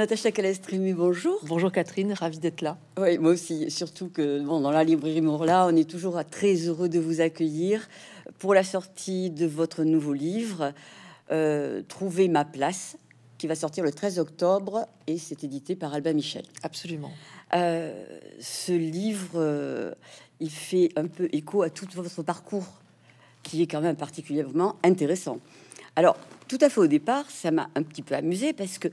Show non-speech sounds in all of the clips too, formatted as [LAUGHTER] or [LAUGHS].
Natacha Calestrimi, bonjour. Bonjour Catherine, ravie d'être là. Oui, moi aussi, surtout que bon, dans la librairie Morla, on est toujours très heureux de vous accueillir pour la sortie de votre nouveau livre, euh, Trouver ma place, qui va sortir le 13 octobre et c'est édité par Albin Michel. Absolument. Euh, ce livre, euh, il fait un peu écho à tout votre parcours, qui est quand même particulièrement intéressant. Alors, tout à fait au départ, ça m'a un petit peu amusé parce que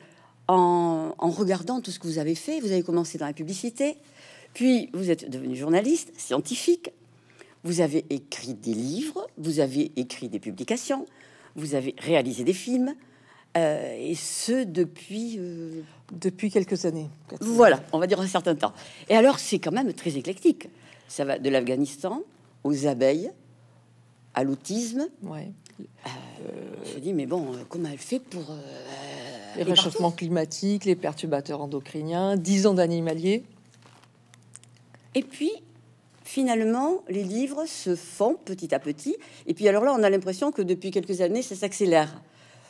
en, regardant tout ce que vous avez fait. Vous avez commencé dans la publicité, puis vous êtes devenu journaliste, scientifique, vous avez écrit des livres, vous avez écrit des publications, vous avez réalisé des films, euh, et ce depuis... Euh, depuis quelques années. Voilà, on va dire un certain temps. Et alors c'est quand même très éclectique. Ça va de l'Afghanistan aux abeilles, à l'autisme. Ouais. dis, euh, mais bon, comment elle fait pour les réchauffements climatiques, les perturbateurs endocriniens, 10 ans d'animalier. Et puis, finalement, les livres se font petit à petit. Et puis alors là, on a l'impression que depuis quelques années, ça s'accélère.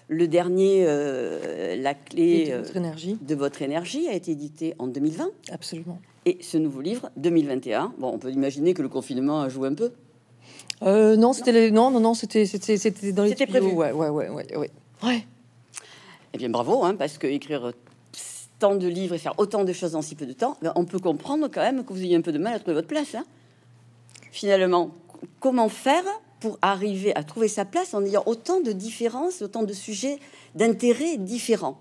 Le dernier, euh, La clé euh, de votre, énergie. a été édité en 2020. Absolument. Et ce nouveau livre, 2021. Bon, on peut imaginer que le confinement a joué un peu. Euh, non, c'était non, non, non, c'était c'était dans les prévu. Ouais, ouais, ouais, ouais, ouais. ouais. Eh bien, bravo, hein, parce que écrire tant de livres et faire autant de choses en si peu de temps, ben, on peut comprendre quand même que vous ayez un peu de mal à trouver votre place. Hein. Finalement, comment faire pour arriver à trouver sa place en ayant autant de différences, autant de sujets d'intérêt différents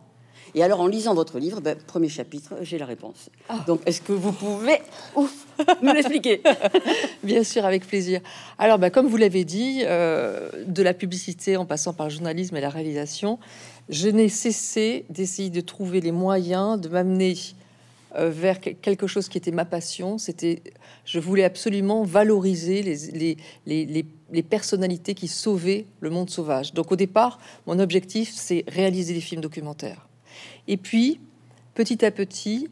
et alors, en lisant votre livre, ben, premier chapitre, j'ai la réponse. Ah. Donc, est-ce que vous pouvez [LAUGHS] ouf, nous l'expliquer Bien sûr, avec plaisir. Alors, ben, comme vous l'avez dit, euh, de la publicité en passant par le journalisme et la réalisation, je n'ai cessé d'essayer de trouver les moyens de m'amener euh, vers quelque chose qui était ma passion. C'était, je voulais absolument valoriser les, les personnalités qui sauvaient le monde sauvage. Donc au départ, mon objectif, c'est réaliser des films documentaires. Et puis, petit à petit,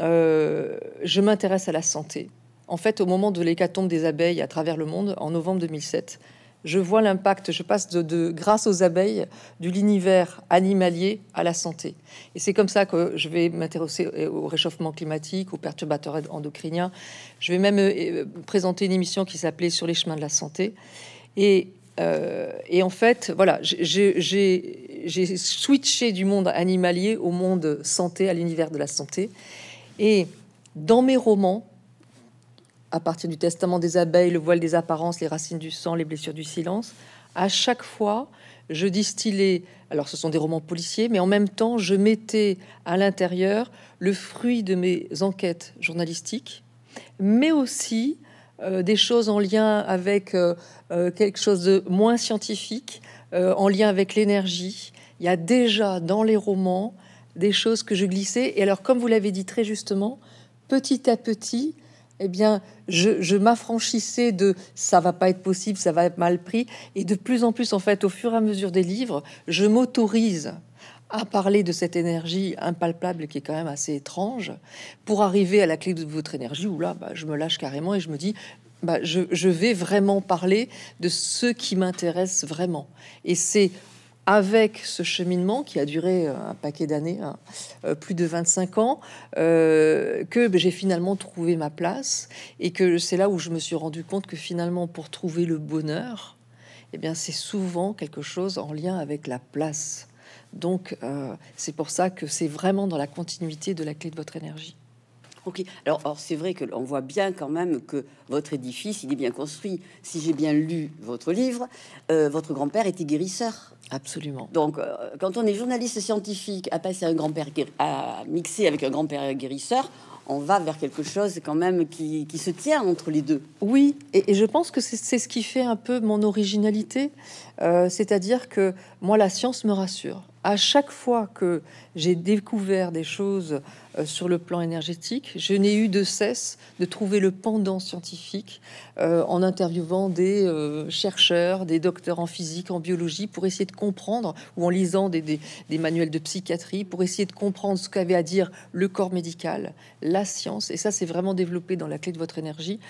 euh, je m'intéresse à la santé. En fait, au moment de l'hécatombe des abeilles à travers le monde, en novembre 2007, je vois l'impact, je passe de, de, grâce aux abeilles, de l'univers animalier à la santé. Et c'est comme ça que je vais m'intéresser au réchauffement climatique, aux perturbateurs endocriniens. Je vais même euh, présenter une émission qui s'appelait Sur les chemins de la santé. Et, euh, et en fait, voilà, j'ai j'ai switché du monde animalier au monde santé, à l'univers de la santé. Et dans mes romans, à partir du testament des abeilles, le voile des apparences, les racines du sang, les blessures du silence, à chaque fois, je distillais, alors ce sont des romans policiers, mais en même temps, je mettais à l'intérieur le fruit de mes enquêtes journalistiques, mais aussi euh, des choses en lien avec euh, euh, quelque chose de moins scientifique, en lien avec l'énergie, il y a déjà dans les romans des choses que je glissais. Et alors, comme vous l'avez dit très justement, petit à petit, eh bien, je, m'affranchissais de ça va pas être possible, ça va être mal pris. Et de plus en plus, en fait, au fur et à mesure des livres, je m'autorise à parler de cette énergie impalpable qui est quand même assez étrange pour arriver à la clé de votre énergie où là, bah, je me lâche carrément et je me dis. Bah, je, je vais vraiment parler de ce qui m'intéresse vraiment. Et c'est avec ce cheminement qui a duré euh, un paquet d'années, hein, euh, plus de 25 ans, euh, que ben, j'ai finalement trouvé ma place et que c'est là où je me suis rendu compte que finalement pour trouver le bonheur, eh bien c'est souvent quelque chose en lien avec la place. Donc c'est pour ça que c'est vraiment dans la continuité de la clé de votre énergie. Alors, or, c'est vrai que voit bien quand même que votre édifice, il est bien construit. Si j'ai bien lu votre livre, euh, votre grand-père était guérisseur. Absolument. Donc, euh, quand on est journaliste scientifique, à passer un grand-père à mixer avec un grand-père guérisseur, on va vers quelque chose quand même qui, se tient entre les deux. Oui, et, je pense que c'est ce qui fait un peu mon originalité, euh, c'est-à-dire que moi, la science me rassure. À chaque fois que j'ai découvert des choses euh, sur le plan énergétique. Je n'ai eu de cesse de trouver le pendant scientifique euh, en interviewant des euh, chercheurs, des docteurs en physique, en biologie, pour essayer de comprendre, ou en lisant des, manuels de psychiatrie, pour essayer de comprendre ce qu'avait à dire le corps médical, la science, et ça c'est vraiment développé dans la clé de votre énergie,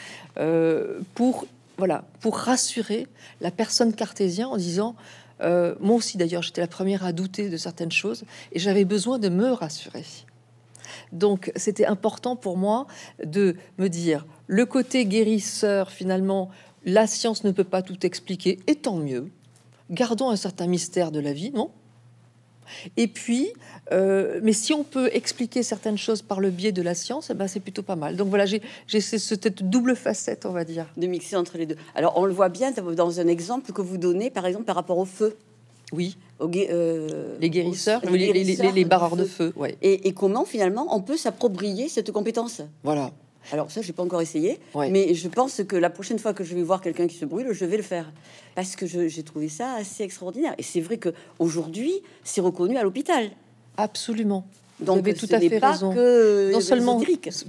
pour, voilà, pour rassurer la personne cartésienne en disant... moi aussi d'ailleurs, j'étais la première à douter de certaines choses et j'avais besoin de me rassurer. Donc c'était important pour moi de me dire le côté guérisseur finalement, la science ne peut pas tout expliquer, et tant mieux. Gardons un certain mystère de la vie, non et puis, euh, mais si on peut expliquer certaines choses par le biais de la science, eh ben, c'est plutôt pas mal. Donc voilà, j'ai cette double facette, on va dire. De mixer entre les deux. Alors on le voit bien dans un exemple que vous donnez, par exemple, par rapport au feu. Oui. Euh, les guérisseurs, les, barreurs de feu. et, comment finalement on peut s'approprier cette compétence Voilà. Alors ça, je n'ai pas encore essayé, mais je pense que la prochaine fois que je vais voir quelqu'un qui se brûle, je vais le faire parce que j'ai trouvé ça assez extraordinaire. Et c'est vrai qu'aujourd'hui, c'est reconnu à l'hôpital. Absolument. Donc, Vous avez tout à fait raison. Que euh, non seulement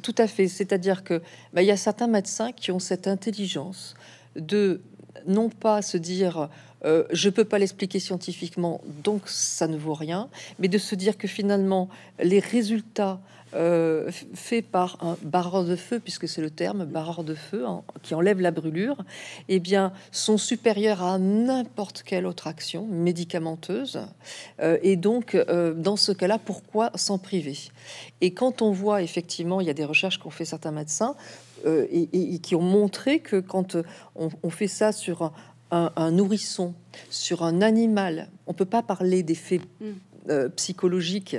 tout à fait, c'est-à-dire que bah, il y a certains médecins qui ont cette intelligence de non pas se dire je euh, je peux pas l'expliquer scientifiquement, donc ça ne vaut rien, mais de se dire que finalement les résultats euh, fait par un barreur de feu, puisque c'est le terme barreur de feu qui enlève la brûlure, et eh bien, sont supérieurs à n'importe quelle autre action médicamenteuse. Euh, et donc, euh, dans ce cas-là, pourquoi s'en priver Et quand on voit effectivement, il y a des recherches qu'ont fait certains médecins et, qui ont montré que quand on, fait ça sur un, nourrisson, sur un animal, on peut pas parler faits mmh. Euh, psychologique.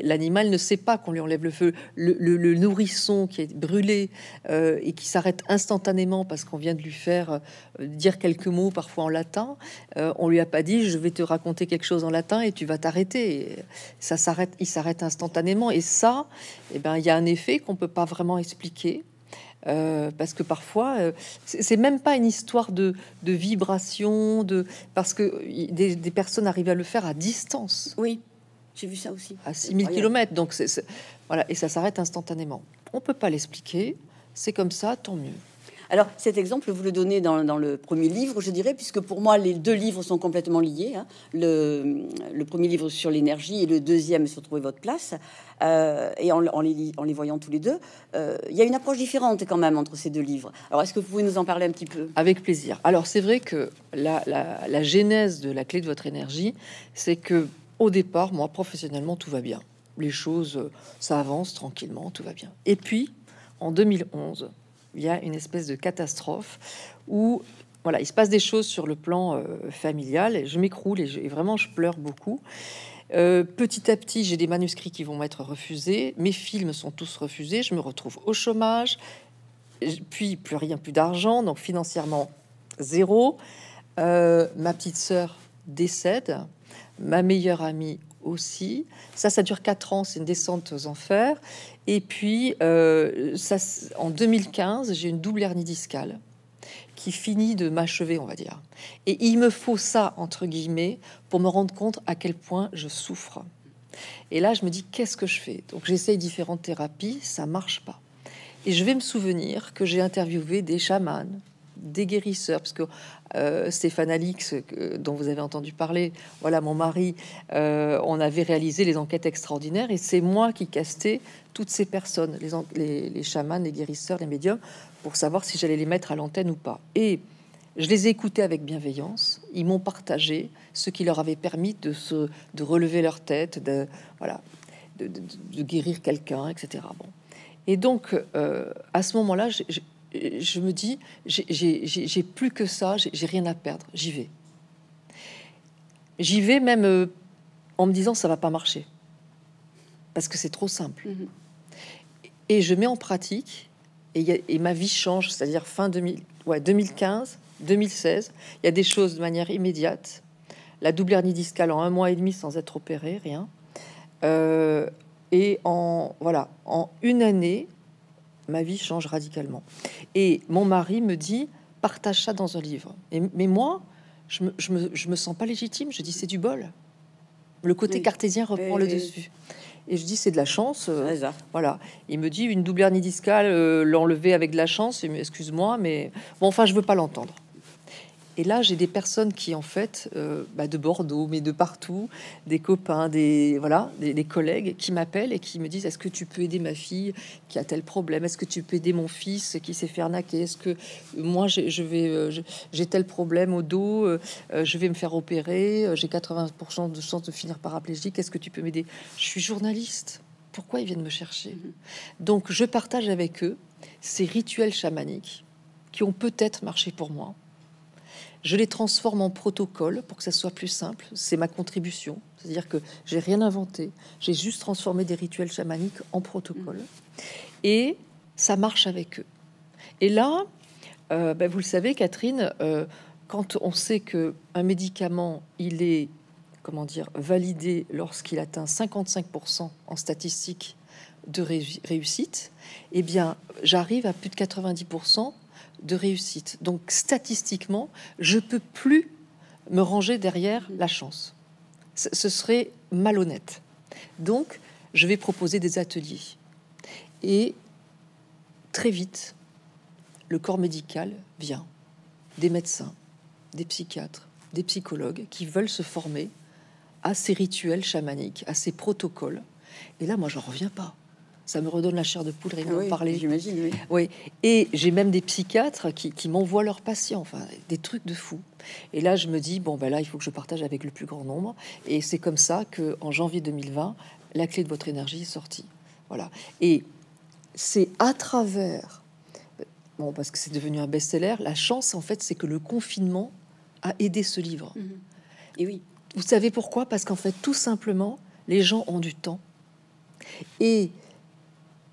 L'animal ne sait pas qu'on lui enlève le feu. Le, nourrisson qui est brûlé euh, et qui s'arrête instantanément parce qu'on vient de lui faire euh, dire quelques mots, parfois en latin, on lui a pas dit je vais te raconter quelque chose en latin et tu vas t'arrêter. Ça s'arrête, il s'arrête instantanément. Et ça, et eh ben, il y a un effet qu'on peut pas vraiment expliquer. parce que parfois, c'est même pas une histoire de, de vibration, de parce que des, personnes arrivent à le faire à distance. Oui. J'ai vu ça aussi. À 6000 km, donc c'est, voilà, et ça s'arrête instantanément. On peut pas l'expliquer, c'est comme ça, tant mieux. Alors cet exemple, vous le donnez dans, dans, le premier livre, je dirais, puisque pour moi les deux livres sont complètement liés. Hein. Le, premier livre sur l'énergie et le deuxième sur trouver votre place. Euh, et en, les, en, les, voyant tous les deux, euh, il y a une approche différente quand même entre ces deux livres. Alors est-ce que vous pouvez nous en parler un petit peu Avec plaisir. Alors c'est vrai que la, la, la genèse de la clé de votre énergie, c'est que au départ, moi, professionnellement, tout va bien. Les choses, euh, ça avance tranquillement, tout va bien. Et puis, en 2011, il y a une espèce de catastrophe où, voilà, il se passe des choses sur le plan euh, familial. je m'écroule et, vraiment, je pleure beaucoup. Euh, petit à petit, j'ai des manuscrits qui vont m'être refusés. Mes films sont tous refusés. Je me retrouve au chômage. Puis, plus rien, plus d'argent. Donc, financièrement, zéro. ma petite sœur décède ma meilleure amie aussi. Ça, ça dure quatre ans, c'est une descente aux enfers. Et puis, euh, ça, en 2015, j'ai une double hernie discale qui finit de m'achever, on va dire. Et il me faut ça, entre guillemets, pour me rendre compte à quel point je souffre. Et là, je me dis, qu'est-ce que je fais Donc, j'essaye différentes thérapies, ça marche pas. Et je vais me souvenir que j'ai interviewé des chamans, des guérisseurs, parce que euh, Stéphane Alix, dont vous avez entendu parler, voilà mon mari, euh, on avait réalisé les enquêtes extraordinaires et c'est moi qui castais toutes ces personnes, les, les, les chamans, les guérisseurs, les médiums, pour savoir si j'allais les mettre à l'antenne ou pas. Et je les ai écoutés avec bienveillance, ils m'ont partagé ce qui leur avait permis de, se, de relever leur tête, de, voilà, de, guérir quelqu'un, etc. Bon. Et donc, euh, à ce moment-là, je me dis, j'ai plus que ça, j'ai rien à perdre, j'y vais. J'y vais même euh, en me disant, ça va pas marcher. Parce que c'est trop simple. Mm-hmm. Et je mets en pratique, et, ma vie change, c'est-à-dire fin 2000, 2015, 2016, il y a des choses de manière immédiate. La double hernie discale en un mois et demi sans être opéré, rien. Euh, et en voilà, en une année, ma vie change radicalement. Et mon mari me dit, partage ça dans un livre. Et, mais moi, je me, me, sens pas légitime. Je dis, c'est du bol. Le côté cartésien reprend le dessus. Et je dis, c'est de la chance. Euh, voilà. Il me dit, une double hernie discale, euh, l'enlever avec de la chance. Excuse-moi, mais bon, enfin, je veux pas l'entendre. Et là, j'ai des personnes qui, en fait, euh, bah, de Bordeaux, mais de partout, des copains, des voilà, des, collègues qui m'appellent et qui me disent Est-ce que tu peux aider ma fille qui a tel problème Est-ce que tu peux aider mon fils qui s'est fait arnaquer Est-ce que moi, je vais, euh, j'ai tel problème au dos, euh, je vais me faire opérer, j'ai 80% de chance de finir paraplégique. Est-ce que tu peux m'aider Je suis journaliste. Pourquoi ils viennent me chercher mhm. Donc, je partage avec eux ces rituels chamaniques qui ont peut-être marché pour moi, je les transforme en protocole pour que ça soit plus simple. C'est ma contribution. C'est-à-dire que j'ai rien inventé. J'ai juste transformé des rituels chamaniques en protocole. Mm. Et ça marche avec eux. Et là, euh, ben, vous le savez, Catherine, euh, quand on sait que un médicament, il est comment dire validé lorsqu'il atteint 55% en statistique de réussite, eh bien, j'arrive à plus de 90% de réussite. Donc statistiquement, je peux plus me ranger derrière mm. la chance. Ce serait malhonnête. Donc, je vais proposer des ateliers. Et très vite, le corps médical vient. Des médecins, des psychiatres, des psychologues qui veulent se former à ces rituels chamaniques, à ces protocoles. Et là, moi, j'en reviens pas ça me redonne la chair de poule, rien de parler. J'imagine, oui. Et j'ai même des psychiatres qui, m'envoient leurs patients, enfin, des trucs de fou. Et là, je me dis, bon, ben là, il faut que je partage avec le plus grand nombre. Et c'est comme ça que, en janvier 2020, la clé de votre énergie est sortie. Voilà. Et c'est à travers, euh, bon, parce que c'est devenu un best-seller, la chance, en fait, c'est que le confinement a aidé ce livre. Mhm. Et oui. Vous savez pourquoi Parce qu'en fait, tout simplement, les gens ont du temps. Et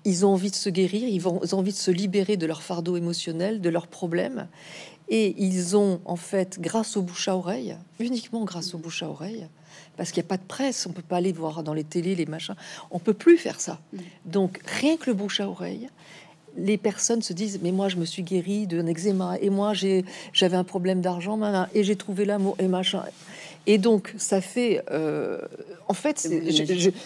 ils ont envie de se guérir, ils ont envie de se libérer de leur fardeau émotionnel, de leurs problèmes. Et ils ont, en fait, grâce au bouche à oreille, uniquement grâce au bouche à oreille, parce qu'il n'y a pas de presse, on ne peut pas aller voir dans les télés, les machins, on peut plus faire ça. Mm. Donc, rien que le bouche à oreille, les personnes se disent mais moi je me suis guérie d'un eczéma et moi j'ai j'avais un problème d'argent et j'ai trouvé l'amour et machin et donc, ça fait, euh, en fait,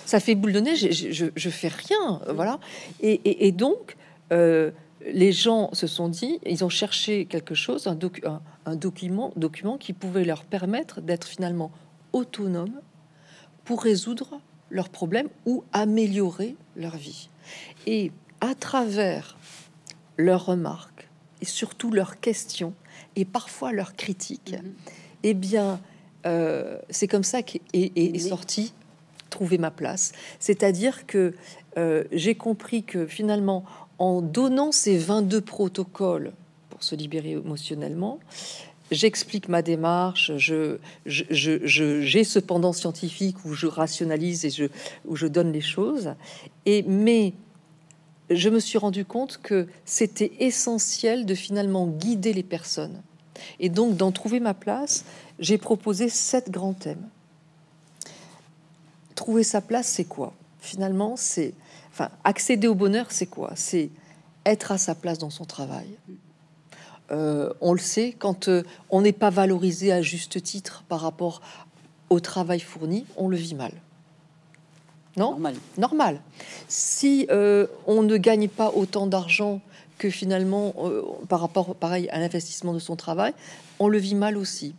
ça fait boule de neige. Je, fais rien, voilà. Et, donc, euh, les gens se sont dit, ils ont cherché quelque chose, un, un, document, document qui pouvait leur permettre d'être finalement autonomes pour résoudre leurs problèmes ou améliorer leur vie. Et à travers leurs remarques et surtout leurs questions et parfois leurs critiques, mm-hmm. eh bien, euh, c'est comme ça qu'est est, sorti trouver ma place. C'est-à-dire que euh, j'ai compris que finalement, en donnant ces 22 protocoles pour se libérer émotionnellement, j'explique ma démarche, je, j'ai je, pendant cependant scientifique où je rationalise et je, où je donne les choses. Et mais je me suis rendu compte que c'était essentiel de finalement guider les personnes et donc d'en trouver ma place j'ai proposé sept grands thèmes. Trouver sa place, c'est quoi Finalement, c'est... Enfin, accéder au bonheur, c'est quoi C'est être à sa place dans son travail. Euh, on le sait, quand euh, on n'est pas valorisé à juste titre par rapport au travail fourni, on le vit mal. Non Normal. Normal. Si euh, on ne gagne pas autant d'argent que finalement, euh, par rapport pareil à l'investissement de son travail, on le vit mal aussi.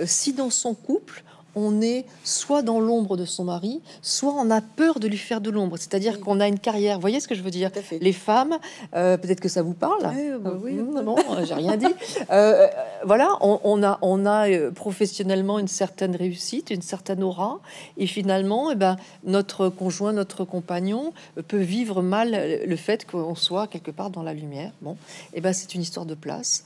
Euh, si dans son couple, on est soit dans l'ombre de son mari, soit on a peur de lui faire de l'ombre. C'est-à-dire qu'on a une carrière. Vous voyez ce que je veux dire Les femmes, euh, peut-être que ça vous parle. Oui, bah euh, non, euh, j'ai rien dit. voilà, on, a, professionnellement une certaine réussite, une certaine aura, et finalement, eh ben, notre conjoint, notre compagnon peut vivre mal le fait qu'on soit quelque part dans la lumière. Bon, et eh ben, c'est une histoire de place.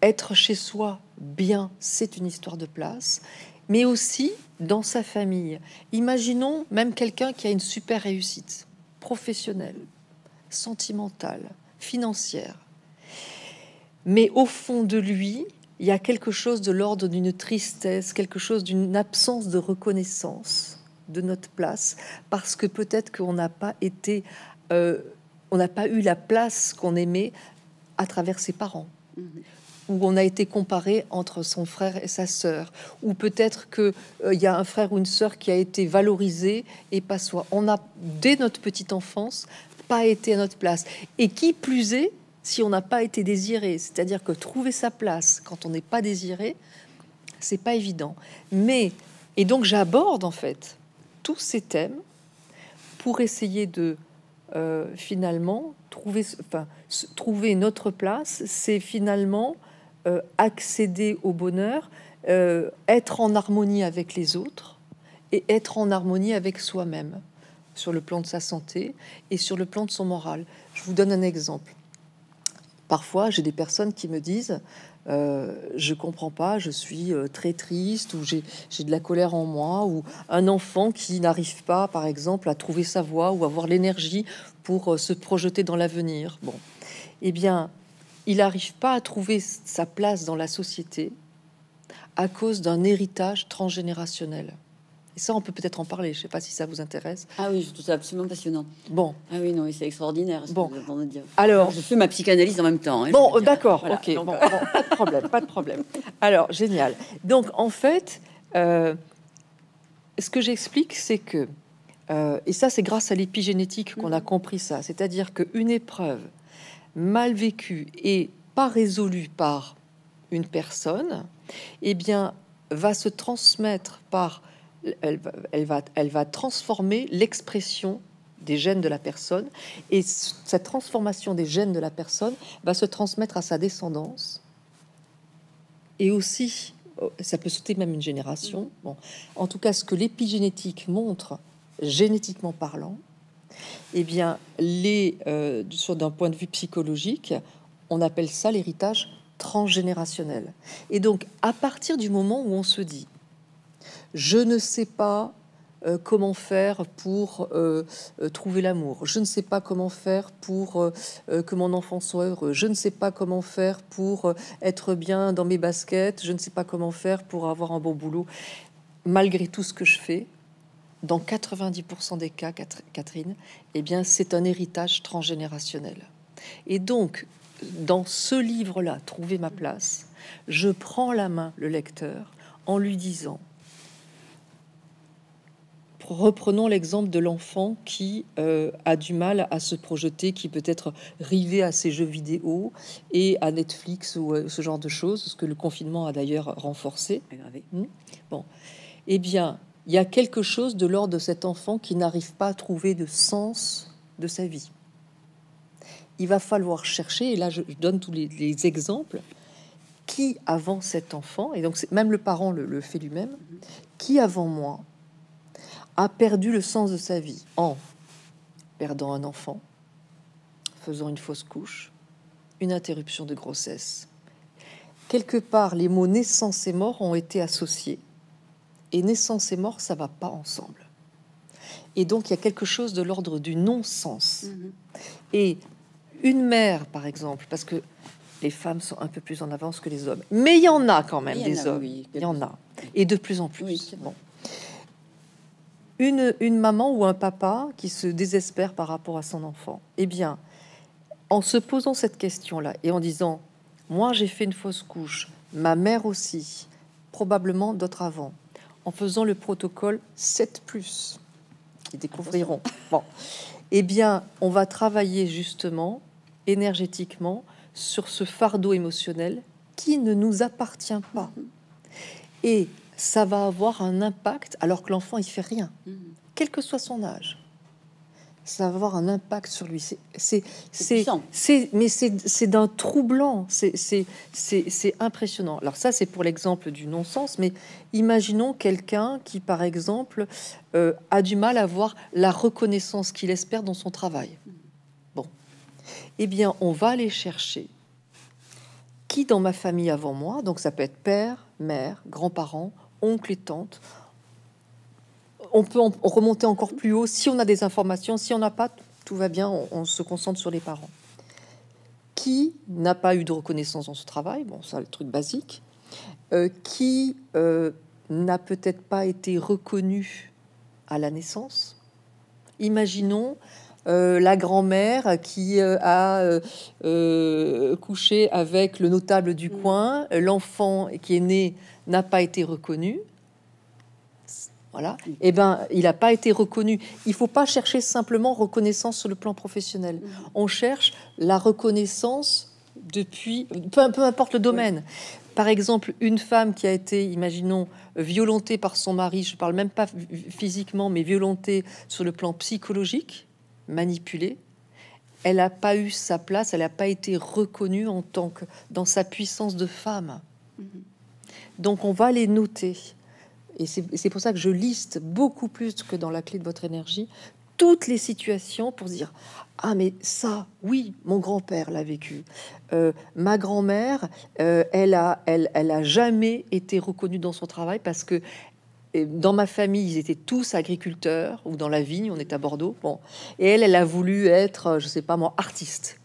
être chez soi bien, c'est une histoire de place, mais aussi dans sa famille. Imaginons même quelqu'un qui a une super réussite professionnelle, sentimentale, financière. Mais au fond de lui, il y a quelque chose de l'ordre d'une tristesse, quelque chose d'une absence de reconnaissance de notre place, parce que peut-être qu'on n'a pas été, euh, on n'a pas eu la place qu'on aimait à travers ses parents. Mm-hmm où on a été comparé entre son frère et sa sœur, ou peut-être qu'il euh, il y a un frère ou une sœur qui a été valorisé et pas soi. On a, dès notre petite enfance, pas été à notre place. Et qui plus est, si on n'a pas été désiré, c'est-à-dire que trouver sa place quand on n'est pas désiré, c'est pas évident. Mais, et donc j'aborde en fait tous ces thèmes pour essayer de euh, finalement trouver, enfin, trouver notre place, c'est finalement euh, accéder au bonheur, euh, être en harmonie avec les autres et être en harmonie avec soi-même sur le plan de sa santé et sur le plan de son moral. Je vous donne un exemple. Parfois, j'ai des personnes qui me disent euh, je comprends pas, je suis très triste ou j'ai de la colère en moi ou un enfant qui n'arrive pas, par exemple, à trouver sa voie ou avoir l'énergie pour se projeter dans l'avenir. Bon, eh bien, il n'arrive pas à trouver sa place dans la société à cause d'un héritage transgénérationnel. Et ça, on peut peut-être en parler. Je ne sais pas si ça vous intéresse. Ah oui, c'est absolument passionnant. Bon. Ah oui, non, c'est extraordinaire. bon. Alors, je fais ma psychanalyse en même temps. Hein, bon, d'accord. ok. Euh, pas de problème. Pas de problème. Alors, génial. Donc, en fait, euh, ce que j'explique, c'est que, euh, et ça, c'est grâce à l'épigénétique qu'on a mm-hmm. compris ça. C'est-à-dire qu'une épreuve mal vécu et pas résolu par une personne, eh bien, va se transmettre par, elle, elle va, elle va transformer l'expression des gènes de la personne, et cette transformation des gènes de la personne va se transmettre à sa descendance, et aussi, ça peut sauter même une génération. Bon. En tout cas, ce que l'épigénétique montre, génétiquement parlant, eh bien, les, euh, sur d'un point de vue psychologique, on appelle ça l'héritage transgénérationnel. Et donc, à partir du moment où on se dit, je ne sais pas euh, comment faire pour euh, trouver l'amour, je ne sais pas comment faire pour que mon enfant soit heureux, je ne sais pas comment faire pour être bien dans mes baskets, je ne sais pas comment faire pour avoir un bon boulot, malgré tout ce que je fais, dans 90% des cas, Catherine, eh bien, c'est un héritage transgénérationnel. Et donc, dans ce livre-là, Trouver ma place, je prends la main le lecteur en lui disant reprenons l'exemple de l'enfant qui euh, a du mal à se projeter, qui peut être rivé à ses jeux vidéo et à Netflix ou euh, ce genre de choses, ce que le confinement a d'ailleurs renforcé. Hmm. Bon, eh bien, il y a quelque chose de l'ordre de cet enfant qui n'arrive pas à trouver de sens de sa vie. Il va falloir chercher, et là je donne tous les, exemples, qui avant cet enfant, et donc même le parent le, le fait lui-même, qui avant moi a perdu le sens de sa vie en perdant un enfant, faisant une fausse couche, une interruption de grossesse. Quelque part, les mots naissance et mort ont été associés et naissance et mort, ça va pas ensemble. Et donc, il y a quelque chose de l'ordre du non-sens. Mm-hmm. Et une mère, par exemple, parce que les femmes sont un peu plus en avance que les hommes, mais il y en a quand même des hommes. il y en a, et de plus en plus. bon. une, une maman ou un papa qui se désespère par rapport à son enfant, eh bien, en se posant cette question-là et en disant, moi j'ai fait une fausse couche, ma mère aussi, probablement d'autres avant en faisant le protocole 7 ⁇ Ils découvriront. Bon. Eh bien, on va travailler justement énergétiquement sur ce fardeau émotionnel qui ne nous appartient pas. Et ça va avoir un impact alors que l'enfant, il fait rien, mm. quel que soit son âge ça va avoir un impact sur lui. C'est, c'est, mais c'est, d'un troublant. C'est, c'est, impressionnant. Alors ça, c'est pour l'exemple du non-sens. Mais imaginons quelqu'un qui, par exemple, euh, a du mal à voir la reconnaissance qu'il espère dans son travail. Bon, eh bien, on va aller chercher qui dans ma famille avant moi. Donc ça peut être père, mère, grands-parents, oncle et tante on peut remonter encore plus haut si on a des informations. Si on n'a pas, tout va bien, on, se concentre sur les parents. Qui n'a pas eu de reconnaissance dans ce travail Bon, ça, le truc basique. Euh, qui euh, n'a peut-être pas été reconnu à la naissance Imaginons euh, la grand-mère qui a couché avec le notable du mm. coin, l'enfant qui est né n'a pas été reconnu voilà, eh ben, il n'a pas été reconnu. Il ne faut pas chercher simplement reconnaissance sur le plan professionnel. Mm-hmm. On cherche la reconnaissance depuis, peu, peu importe le domaine. Par exemple, une femme qui a été, imaginons, violentée par son mari, je ne parle même pas physiquement, mais violentée sur le plan psychologique, manipulée, elle n'a pas eu sa place, elle n'a pas été reconnue en tant que dans sa puissance de femme. Mm-hmm. Donc on va les noter et c'est pour ça que je liste beaucoup plus que dans la clé de votre énergie toutes les situations pour dire ah mais ça oui mon grand-père l'a vécu euh, ma grand-mère euh, elle a elle elle a jamais été reconnue dans son travail parce que dans ma famille, ils étaient tous agriculteurs ou dans la vigne, on est à Bordeaux. Bon, et elle, elle a voulu être, euh, je sais pas moi, artiste.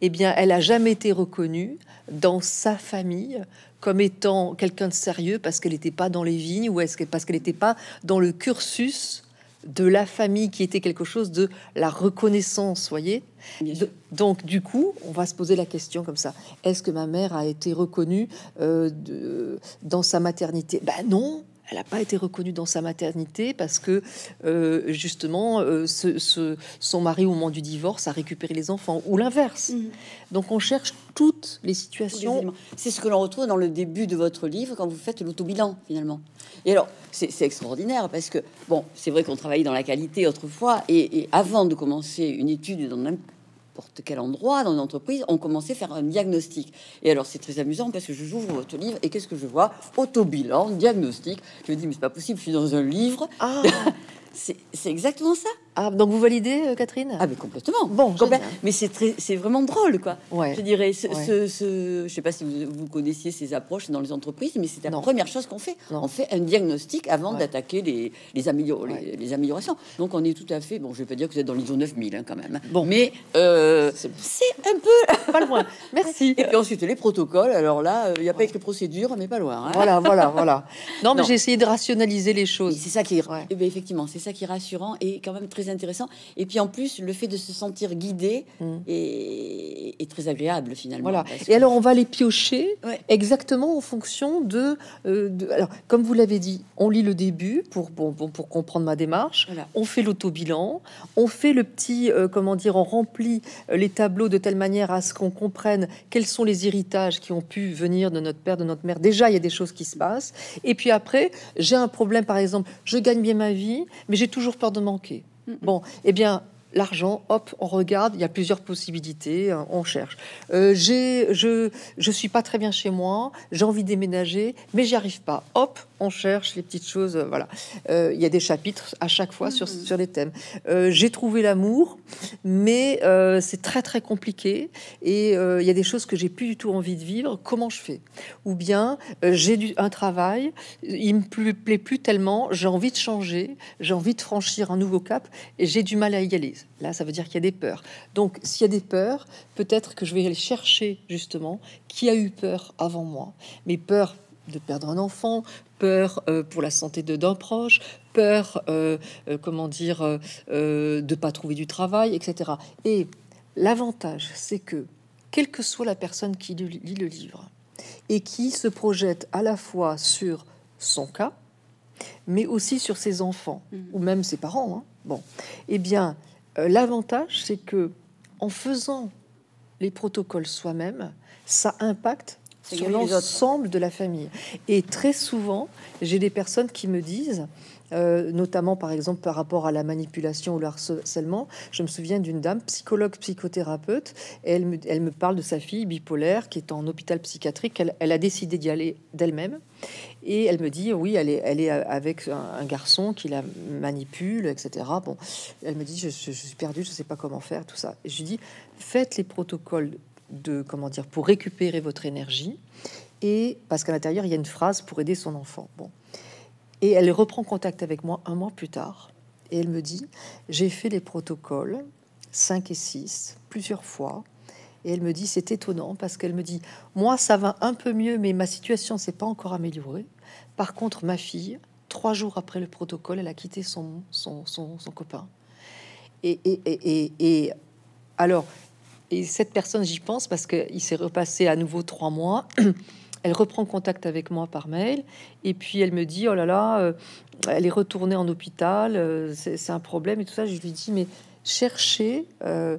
Eh bien, elle a jamais été reconnue dans sa famille comme étant quelqu'un de sérieux parce qu'elle n'était pas dans les vignes ou est-ce que parce qu'elle n'était pas dans le cursus de la famille qui était quelque chose de la reconnaissance, voyez. donc du coup, on va se poser la question comme ça est-ce que ma mère a été reconnue euh, dans sa maternité Ben non, elle n'a pas été reconnue dans sa maternité parce que euh, justement euh, ce, son mari au moment du divorce a récupéré les enfants ou l'inverse. Mhm. Donc on cherche toutes les situations. C'est ce que l'on retrouve dans le début de votre livre quand vous faites l'autobilan finalement. Et alors c'est extraordinaire parce que bon c'est vrai qu'on travaillait dans la qualité autrefois et, avant de commencer une étude dans n'importe quel endroit dans l'entreprise, ont commencé à faire un diagnostic. Et alors, c'est très amusant parce que je j'ouvre votre livre et qu'est-ce que je vois Autobilan, diagnostic. Je me dis, mais c'est pas possible, je suis dans un livre. Ah. [LAUGHS] C'est exactement ça. Ah, donc vous validez, euh, Catherine Ah, complètement. Bon, mais c'est vraiment drôle, quoi. Je dirais, ce, je sais pas si vous, connaissiez ces approches dans les entreprises, mais c'est la première chose qu'on fait. On fait un diagnostic avant d'attaquer les, les, les, améliorations. Donc on est tout à fait, bon, je vais pas dire que vous êtes dans l'ISO 9000 hein, quand même. Hein. Bon. Mais euh, c'est un peu. pas loin. [LAUGHS] Merci. Et puis ensuite, les protocoles. Alors là, euh, il n'y a pas les procédures, mais pas loin. Hein. Voilà, voilà, voilà. [LAUGHS] Non, mais j'ai essayé de rationaliser les choses. C'est ça qui est. Eh ben, effectivement, c'est c'est ça qui est rassurant et quand même très intéressant. Et puis en plus, le fait de se sentir guidé mm. est, très agréable finalement. Voilà. Et alors on va les piocher exactement en fonction euh, de, Alors comme vous l'avez dit, on lit le début pour, bon pour comprendre ma démarche. On fait l'auto-bilan. On fait le petit... Euh, comment dire, on remplit euh, les tableaux de telle manière à ce qu'on comprenne quels sont les héritages qui ont pu venir de notre père, de notre mère. Déjà, il y a des choses qui se passent. Et puis après, j'ai un problème, par exemple, je gagne bien ma vie, mais j'ai toujours peur de manquer. Bon, eh bien, l'argent, hop, on regarde, il y a plusieurs possibilités, hein, on cherche. Euh, je, ne suis pas très bien chez moi, j'ai envie déménager, mais j'y arrive pas. Hop, on cherche les petites choses. Euh, voilà. Euh, il y a des chapitres à chaque fois sur, mhm. sur des thèmes. Euh, j'ai trouvé l'amour, mais c'est très très compliqué et il y a des choses que j'ai plus du tout envie de vivre. Comment je fais Ou bien j'ai un travail, il me plaît plus tellement, j'ai envie de changer, j'ai envie de franchir un nouveau cap et j'ai du mal à y aller. Là, ça veut dire qu'il y a des peurs. Donc, s'il y a des peurs, peut-être que je vais aller chercher justement qui a eu peur avant moi. Mais peur de perdre un enfant, peur euh, pour la santé d'un proche, peur, euh, euh, comment dire, de pas trouver du travail, etc. Et l'avantage, c'est que, quelle que soit la personne qui lit le livre, et qui se projette à la fois sur son cas, mais aussi sur ses enfants, mmh. ou même ses parents, hein, bon, eh bien, l'avantage, c'est que, en faisant les protocoles soi-même, ça impacte sur l'ensemble de la famille. Et très souvent, j'ai des personnes qui me disent, euh, notamment par exemple par rapport à la manipulation ou le harcèlement. Je me souviens d'une dame, psychologue, psychothérapeute, elle, me, elle me parle de sa fille bipolaire qui est en hôpital psychiatrique. Elle, a décidé d'y aller d'elle-même. Et elle me dit, oui, elle est, elle est avec un, garçon qui la manipule, etc. Bon, elle me dit, je, je suis perdue, je ne sais pas comment faire, tout ça. Et je lui dis, faites les protocoles de comment dire pour récupérer votre énergie et parce qu'à l'intérieur il y a une phrase pour aider son enfant. Bon, et elle reprend contact avec moi un mois plus tard et elle me dit j'ai fait les protocoles 5 et 6 plusieurs fois et elle me dit c'est étonnant parce qu'elle me dit moi ça va un peu mieux mais ma situation s'est pas encore améliorée. Par contre ma fille trois jours après le protocole elle a quitté son son, copain. et, et, et, et alors, et cette personne, j'y pense parce qu'il s'est repassé à nouveau trois mois. [CLEARS THROAT] Elle reprend contact avec moi par mail et puis elle me dit Oh là là, euh, elle est retournée en hôpital, euh, c'est un problème et tout ça. Je lui dis Mais cherchez euh,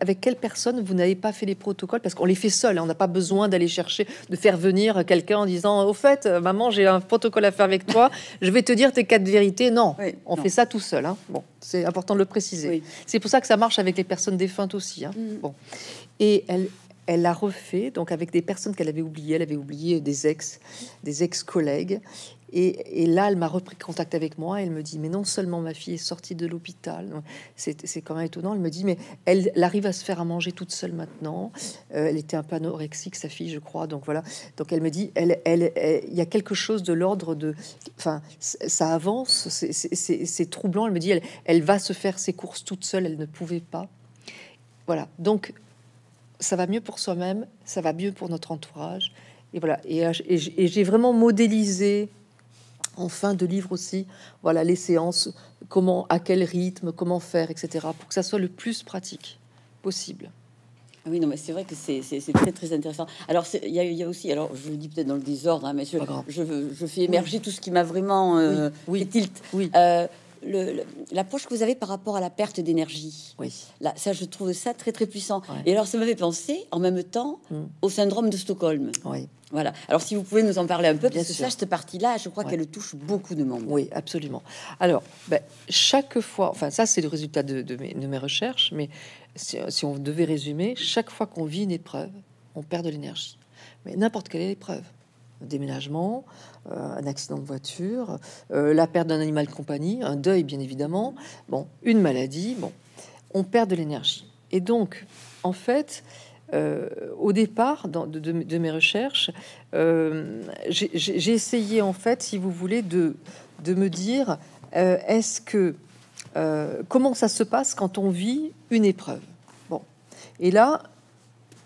avec quelle personne vous n'avez pas fait les protocoles Parce qu'on les fait seul, hein, on n'a pas besoin d'aller chercher, de faire venir quelqu'un en disant Au fait, euh, maman, j'ai un protocole à faire avec toi, je vais te dire tes quatre vérités. Non, on fait ça tout seul. Hein. Bon, c'est important de le préciser. C'est pour ça que ça marche avec les personnes défuntes aussi. Hein. Mm. Bon. Et elle, elle l'a refait, donc avec des personnes qu'elle avait oubliées. Elle avait oublié des ex, des ex-collègues. Et, là, elle m'a repris contact avec moi. Elle me dit, mais non seulement ma fille est sortie de l'hôpital, c'est quand même étonnant. Elle me dit, mais elle, arrive à se faire à manger toute seule maintenant. Euh, elle était un peu anorexique, sa fille, je crois. Donc voilà. Donc elle me dit, elle, il y a quelque chose de l'ordre de, enfin, ça avance. C'est troublant. Elle me dit, elle, va se faire ses courses toute seule. Elle ne pouvait pas. Voilà. Donc ça va mieux pour soi-même, ça va mieux pour notre entourage. Et voilà. Et, et j'ai vraiment modélisé en fin de livre aussi, voilà les séances, comment, à quel rythme, comment faire, etc., pour que ça soit le plus pratique possible. Oui, non, mais c'est vrai que c'est très très intéressant. Alors, il y, a aussi, alors je le dis peut-être dans le désordre, hein, mais je, fais émerger tout ce qui m'a vraiment euh, tilt. Oui. Euh, l'approche que vous avez par rapport à la perte d'énergie. Oui. Là, ça, je trouve ça très très puissant. Et alors, ça m'avait pensé en même temps hmm. au syndrome de Stockholm. Oui. Voilà. Alors, si vous pouvez nous en parler un peu, parce que ça, cette partie-là, je crois qu'elle touche beaucoup de monde. Oui, absolument. Alors, ben, chaque fois, enfin, ça, c'est le résultat de, mes, recherches, mais si, si on devait résumer, chaque fois qu'on vit une épreuve, on perd de l'énergie. Mais n'importe quelle épreuve déménagement, euh, un accident de voiture, euh, la perte d'un animal de compagnie, un deuil bien évidemment, bon, une maladie, bon, on perd de l'énergie. Et donc, en fait, euh, au départ de, mes recherches, j'ai essayé en fait, si vous voulez, de, me dire est-ce que comment ça se passe quand on vit une épreuve Bon, et là,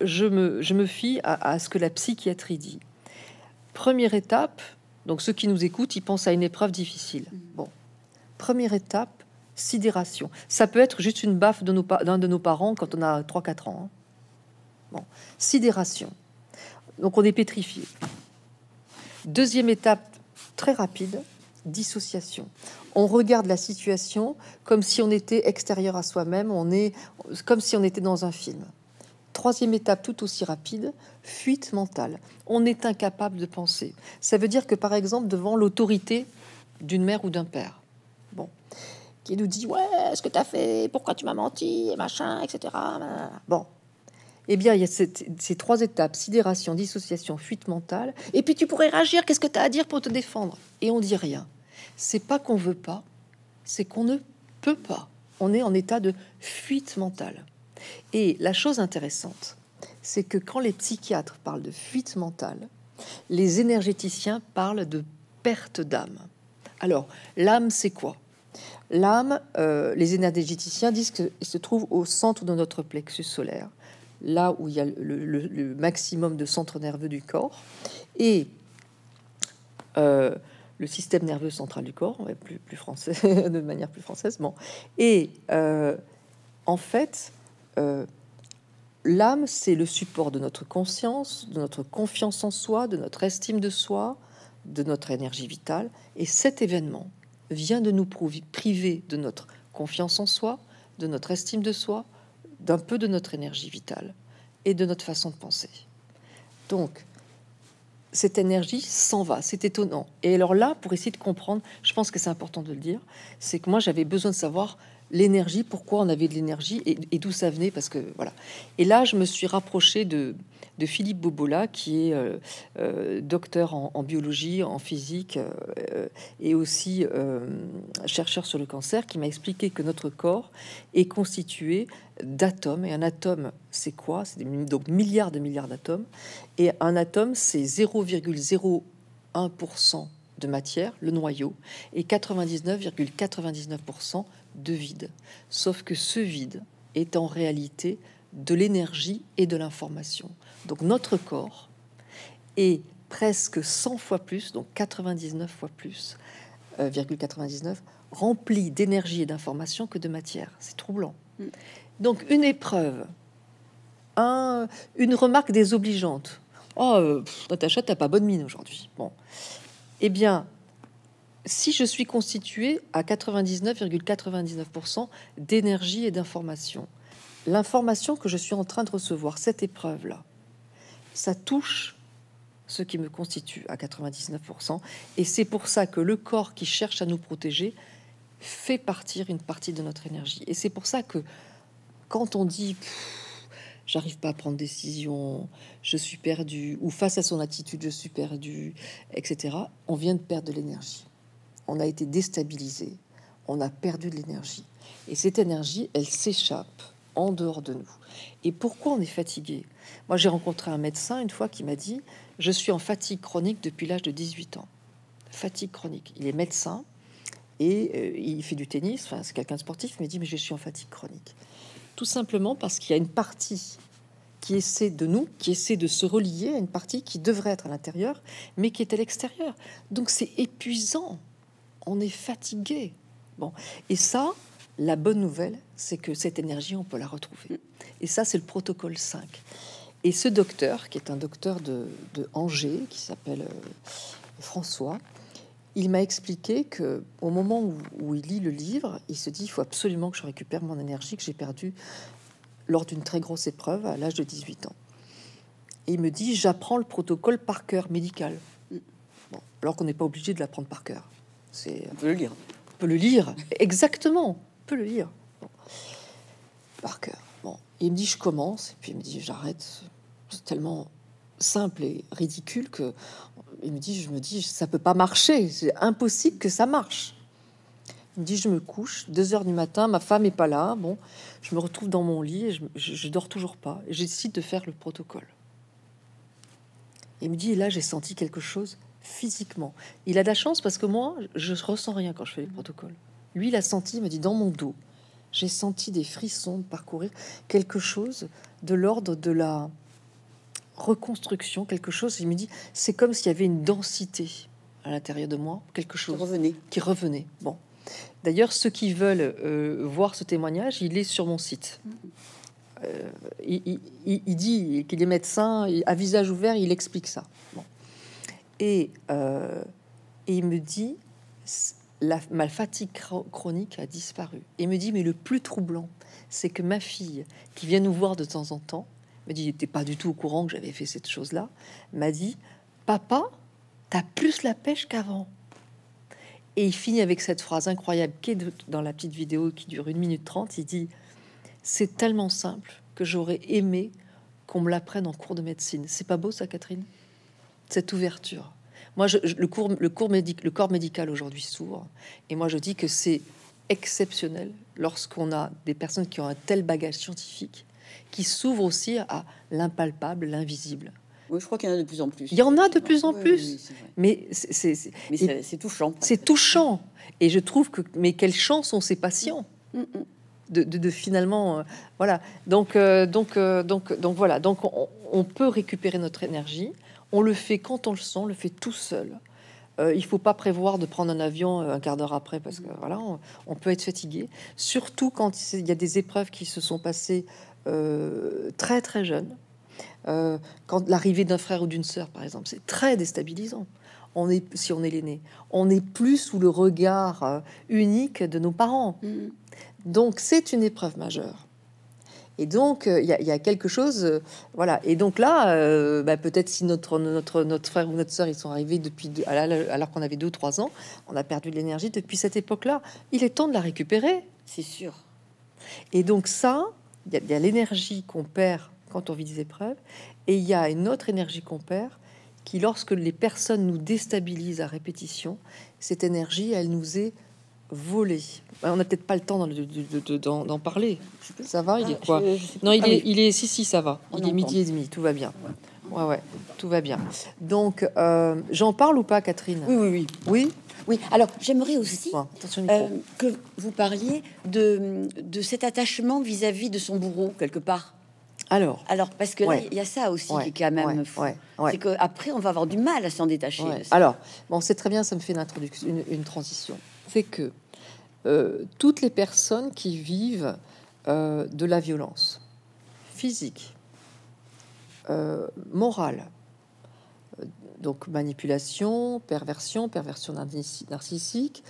je me, je fie à, ce que la psychiatrie dit. Première étape, donc ceux qui nous écoutent, ils pensent à une épreuve difficile. Mm. Bon, première étape, sidération. Ça peut être juste une baffe d'un de, nos, parents quand on a 3-4 ans. Hein. Bon, sidération. Donc on est pétrifié. Deuxième étape, très rapide, dissociation. On regarde la situation comme si on était extérieur à soi-même, on est comme si on était dans un film. Troisième étape tout aussi rapide, fuite mentale. On est incapable de penser. Ça veut dire que par exemple devant l'autorité d'une mère ou d'un père, bon, qui nous dit ouais ce que tu as fait, pourquoi tu m'as menti machin, etc. Bon, eh bien, il y a ces trois étapes sidération, dissociation, fuite mentale. Et puis tu pourrais réagir. Qu'est-ce que tu as à dire pour te défendre Et on dit rien. C'est pas qu'on veut pas, c'est qu'on ne peut pas. On est en état de fuite mentale. Et la chose intéressante, c'est que quand les psychiatres parlent de fuite mentale, les énergéticiens parlent de perte d'âme. Alors, l'âme, c'est quoi L'âme, euh, les énergéticiens disent qu'elle se trouve au centre de notre plexus solaire, là où il y a le, maximum de centres nerveux du corps. Et euh, le système nerveux central du corps, plus, français, [LAUGHS] de manière plus française. Bon. Et euh, en fait, euh, l'âme, c'est le support de notre conscience, de notre confiance en soi, de notre estime de soi, de notre énergie vitale. Et cet événement vient de nous priver de notre confiance en soi, de notre estime de soi, d'un peu de notre énergie vitale et de notre façon de penser. Donc, cette énergie s'en va, c'est étonnant. Et alors là, pour essayer de comprendre, je pense que c'est important de le dire, c'est que moi j'avais besoin de savoir l'énergie, pourquoi on avait de l'énergie et, d'où ça venait, parce que voilà. Et là, je me suis rapprochée de, Philippe Bobola, qui est euh, euh, docteur en, biologie, en physique euh, et aussi chercheur sur le cancer, qui m'a expliqué que notre corps est constitué d'atomes. Et un atome, c'est quoi C'est donc milliards de milliards d'atomes. Et un atome, c'est 0,01% de matière, le noyau, et 99,99% de vide. Sauf que ce vide est en réalité de l'énergie et de l'information. Donc notre corps est presque 100 fois plus, donc 99 fois plus, 99, euh, rempli d'énergie et d'information que de matière. C'est troublant. Mm. Donc une épreuve, un, une remarque désobligeante. Oh, euh, Natacha, t'as pas bonne mine aujourd'hui. Bon, eh bien, si je suis constitué à 99,99% d'énergie et d'information, l'information que je suis en train de recevoir, cette épreuve-là, ça touche ce qui me constitue à 99%. Et c'est pour ça que le corps qui cherche à nous protéger fait partir une partie de notre énergie. Et c'est pour ça que quand on dit j'arrive pas à prendre décision, je suis perdu, ou face à son attitude, je suis perdu, etc., on vient de perdre de l'énergie on a été déstabilisé, on a perdu de l'énergie. Et cette énergie, elle s'échappe en dehors de nous. Et pourquoi on est fatigué Moi, j'ai rencontré un médecin une fois qui m'a dit, je suis en fatigue chronique depuis l'âge de 18 ans. Fatigue chronique. Il est médecin et euh, il fait du tennis, enfin, c'est quelqu'un de sportif, mais il dit, mais je suis en fatigue chronique. Tout simplement parce qu'il y a une partie qui essaie de nous, qui essaie de se relier à une partie qui devrait être à l'intérieur, mais qui est à l'extérieur. Donc c'est épuisant on est fatigué. Bon, et ça, la bonne nouvelle, c'est que cette énergie, on peut la retrouver. Et ça, c'est le protocole 5. Et ce docteur, qui est un docteur de, Angers, qui s'appelle euh, François, il m'a expliqué que au moment où, il lit le livre, il se dit il faut absolument que je récupère mon énergie que j'ai perdue lors d'une très grosse épreuve à l'âge de 18 ans. Et il me dit j'apprends le protocole par cœur médical. alors qu'on n'est pas obligé de l'apprendre par cœur on peut le lire. On peut le lire, exactement. On peut le lire. Par cœur. Bon. Il me dit je commence, et puis il me dit j'arrête. C'est tellement simple et ridicule que il me dit je me dis ça peut pas marcher, c'est impossible que ça marche. Il me dit je me couche, 2 heures du matin, ma femme est pas là. Bon, je me retrouve dans mon lit et je, je, dors toujours pas. J'essaie de faire le protocole. Il me dit là j'ai senti quelque chose physiquement. Il a de la chance parce que moi, je ressens rien quand je fais le protocole. Lui, il a senti, il m'a dit, dans mon dos, j'ai senti des frissons parcourir quelque chose de l'ordre de la reconstruction, quelque chose. Il me dit, c'est comme s'il y avait une densité à l'intérieur de moi, quelque chose qui revenait. Bon. D'ailleurs, ceux qui veulent euh, voir ce témoignage, il est sur mon site. Euh, il, dit qu'il est médecin, à visage ouvert, il explique ça. Euh, et, il me dit, la, ma fatigue chronique a disparu. Et il me dit, mais le plus troublant, c'est que ma fille, qui vient nous voir de temps en temps, me dit, n'était pas du tout au courant que j'avais fait cette chose-là, m'a dit, papa, tu as plus la pêche qu'avant. Et il finit avec cette phrase incroyable qui est dans la petite vidéo qui dure une minute trente. Il dit C'est tellement simple que j'aurais aimé qu'on me l'apprenne en cours de médecine. C'est pas beau ça, Catherine cette ouverture. Moi, je, le, cours, le, cours le corps médical aujourd'hui s'ouvre, et moi je dis que c'est exceptionnel lorsqu'on a des personnes qui ont un tel bagage scientifique, qui s'ouvrent aussi à l'impalpable, l'invisible. Oui, je crois qu'il y en a de plus en plus. Il y en a de plus en plus, mais c'est touchant. C'est touchant, et je trouve que mais quelle chance ont ces patients. Mm, mm, mm. De, finalement, euh, voilà. Donc, euh, donc, euh, donc, donc, voilà. Donc, on, peut récupérer notre énergie. On le fait quand on le sent, le fait tout seul. Il euh, il faut pas prévoir de prendre un avion euh, un quart d'heure après parce que voilà, on, peut être fatigué. Surtout quand il y a des épreuves qui se sont passées euh, très très jeunes. quand l'arrivée d'un frère ou d'une sœur, par exemple, c'est très déstabilisant. On est, si on est l'aîné, on n'est plus sous le regard unique de nos parents. Mm. Donc c'est une épreuve majeure. Et donc, euh, il y, a quelque chose, euh, voilà. Et donc là, euh, bah, peut-être si notre, notre, notre frère ou notre soeur, ils sont arrivés depuis alors qu'on avait deux ou trois ans, on a perdu de l'énergie depuis cette époque-là. Il est temps de la récupérer. C'est sûr. Et donc ça, il y a l'énergie qu'on perd quand on vit des épreuves, et il y a une autre énergie qu'on perd qui, lorsque les personnes nous déstabilisent à répétition, cette énergie, elle nous est volé. Bah, on n'a peut-être pas le temps d'en parler. Ça va, il est ah, quoi Non, il ah est, il est, si, si, ça va. Il est midi et demi, tout va bien. Ouais, ouais, tout va bien. Donc, euh, j'en parle ou pas, Catherine Oui, oui, oui. Oui, Alors, j'aimerais aussi euh, que vous parliez de, cet attachement vis-à-vis de son bourreau, quelque part. Alors, Alors parce que là, il y a ça aussi qui quand même ouais. fou. C'est qu'après, on va avoir du mal à s'en détacher. Alors, bon, c'est très bien, ça me fait une, une transition c'est que euh, toutes les personnes qui vivent euh, de la violence physique, euh, morale, donc manipulation, perversion, perversion narcissique,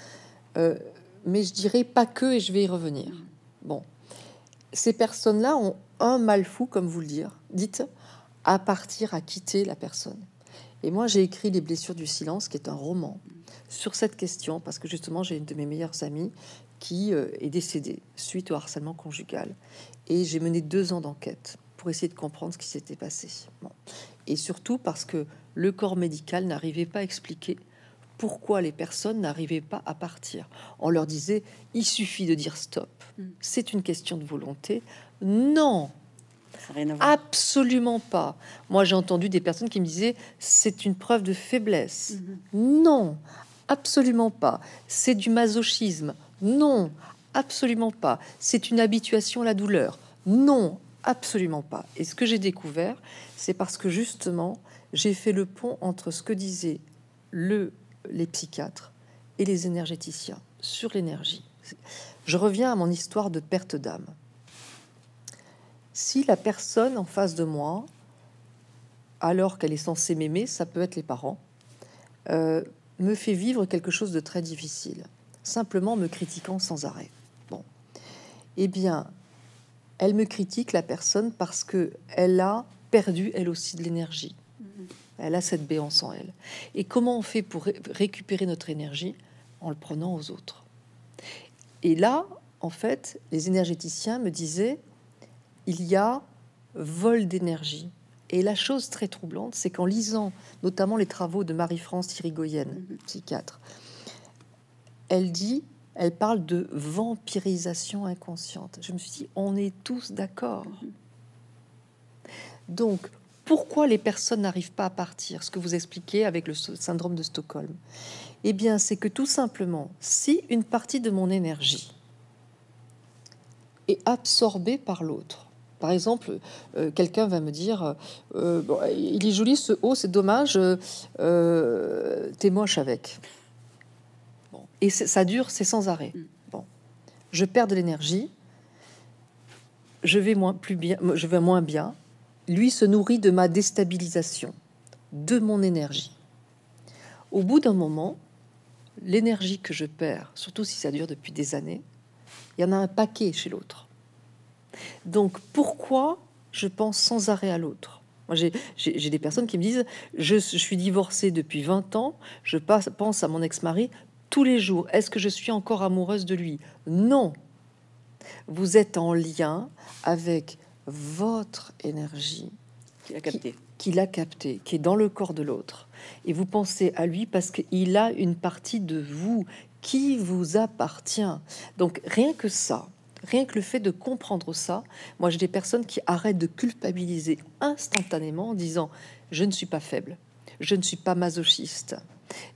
mais je dirais pas que, et je vais y revenir. Bon, ces personnes-là ont un mal fou, comme vous le dites, à partir à quitter la personne. Et moi, j'ai écrit Les blessures du silence, qui est un roman sur cette question parce que justement j'ai une de mes meilleures amies qui euh, est décédée suite au harcèlement conjugal et j'ai mené deux ans d'enquête pour essayer de comprendre ce qui s'était passé. Et surtout parce que le corps médical n'arrivait pas à expliquer pourquoi les personnes n'arrivaient pas à partir. On leur disait, il suffit de dire stop. Mm. C'est une question de volonté. Non, absolument pas. Moi, j'ai entendu des personnes qui me disaient, c'est une preuve de faiblesse. Mm-hmm. Non, Absolument pas. C'est du masochisme. Non, absolument pas. C'est une habituation à la douleur. Non, absolument pas. Et ce que j'ai découvert, c'est parce que justement, j'ai fait le pont entre ce que disaient les psychiatres et les énergéticiens sur l'énergie. Je reviens à mon histoire de perte d'âme. Si la personne en face de moi, alors qu'elle est censée m'aimer, ça peut être les parents, euh, me fait vivre quelque chose de très difficile, simplement me critiquant sans arrêt. Bon, eh bien, elle me critique la personne parce que elle a perdu elle aussi de l'énergie. Mm-hmm. Elle a cette béance en elle. Et comment on fait pour récupérer notre énergie En le prenant aux autres. Et là, en fait, les énergéticiens me disaient il y a vol d'énergie et la chose très troublante, c'est qu'en lisant notamment les travaux de Marie-France Irigoyenne, mhm. psychiatre, elle dit, elle parle de vampirisation inconsciente. Je me suis dit, on est tous d'accord. Mhm. Donc, pourquoi les personnes n'arrivent pas à partir Ce que vous expliquez avec le syndrome de Stockholm. Eh bien, c'est que tout simplement, si une partie de mon énergie est absorbée par l'autre, par exemple, euh, quelqu'un va me dire euh, Il est joli ce haut, c'est dommage, euh, t'es moche avec. Et ça dure, c'est sans arrêt. Mm. Bon. Je perds de l'énergie, je je vais moins bien. Lui se nourrit de ma déstabilisation, de mon énergie. Au bout d'un moment, l'énergie que je perds, surtout si ça dure depuis des années, il y en a un paquet chez l'autre. Donc pourquoi je pense sans arrêt à l'autre j'ai des personnes qui me disent je, suis divorcée depuis 20 ans, je pense à mon ex-mari tous les jours. Est-ce que je suis encore amoureuse de lui Non. Vous êtes en lien avec votre énergie qu'il a captée, capté, qui est dans le corps de l'autre. Et vous pensez à lui parce qu'il a une partie de vous qui vous appartient. Donc rien que ça, Rien que le fait de comprendre ça, moi j'ai des personnes qui arrêtent de culpabiliser instantanément en disant je ne suis pas faible, je ne suis pas masochiste.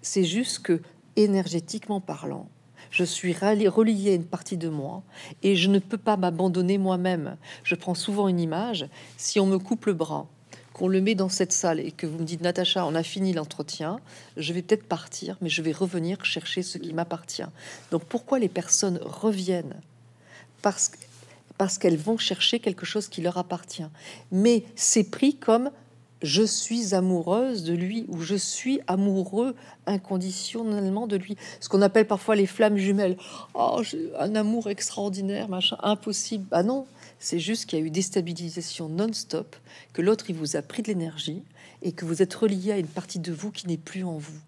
C'est juste que énergétiquement parlant, je suis relié à une partie de moi et je ne peux pas m'abandonner moi-même. Je prends souvent une image, si on me coupe le bras, qu'on le met dans cette salle et que vous me dites Natacha, on a fini l'entretien, je vais peut-être partir, mais je vais revenir chercher ce qui m'appartient. Donc pourquoi les personnes reviennent parce, parce qu'elles vont chercher quelque chose qui leur appartient. Mais c'est pris comme je suis amoureuse de lui ou je suis amoureux inconditionnellement de lui. Ce qu'on appelle parfois les flammes jumelles. Oh, un amour extraordinaire, machin, impossible. Ah non, c'est juste qu'il y a eu déstabilisation non-stop, que l'autre il vous a pris de l'énergie et que vous êtes relié à une partie de vous qui n'est plus en vous.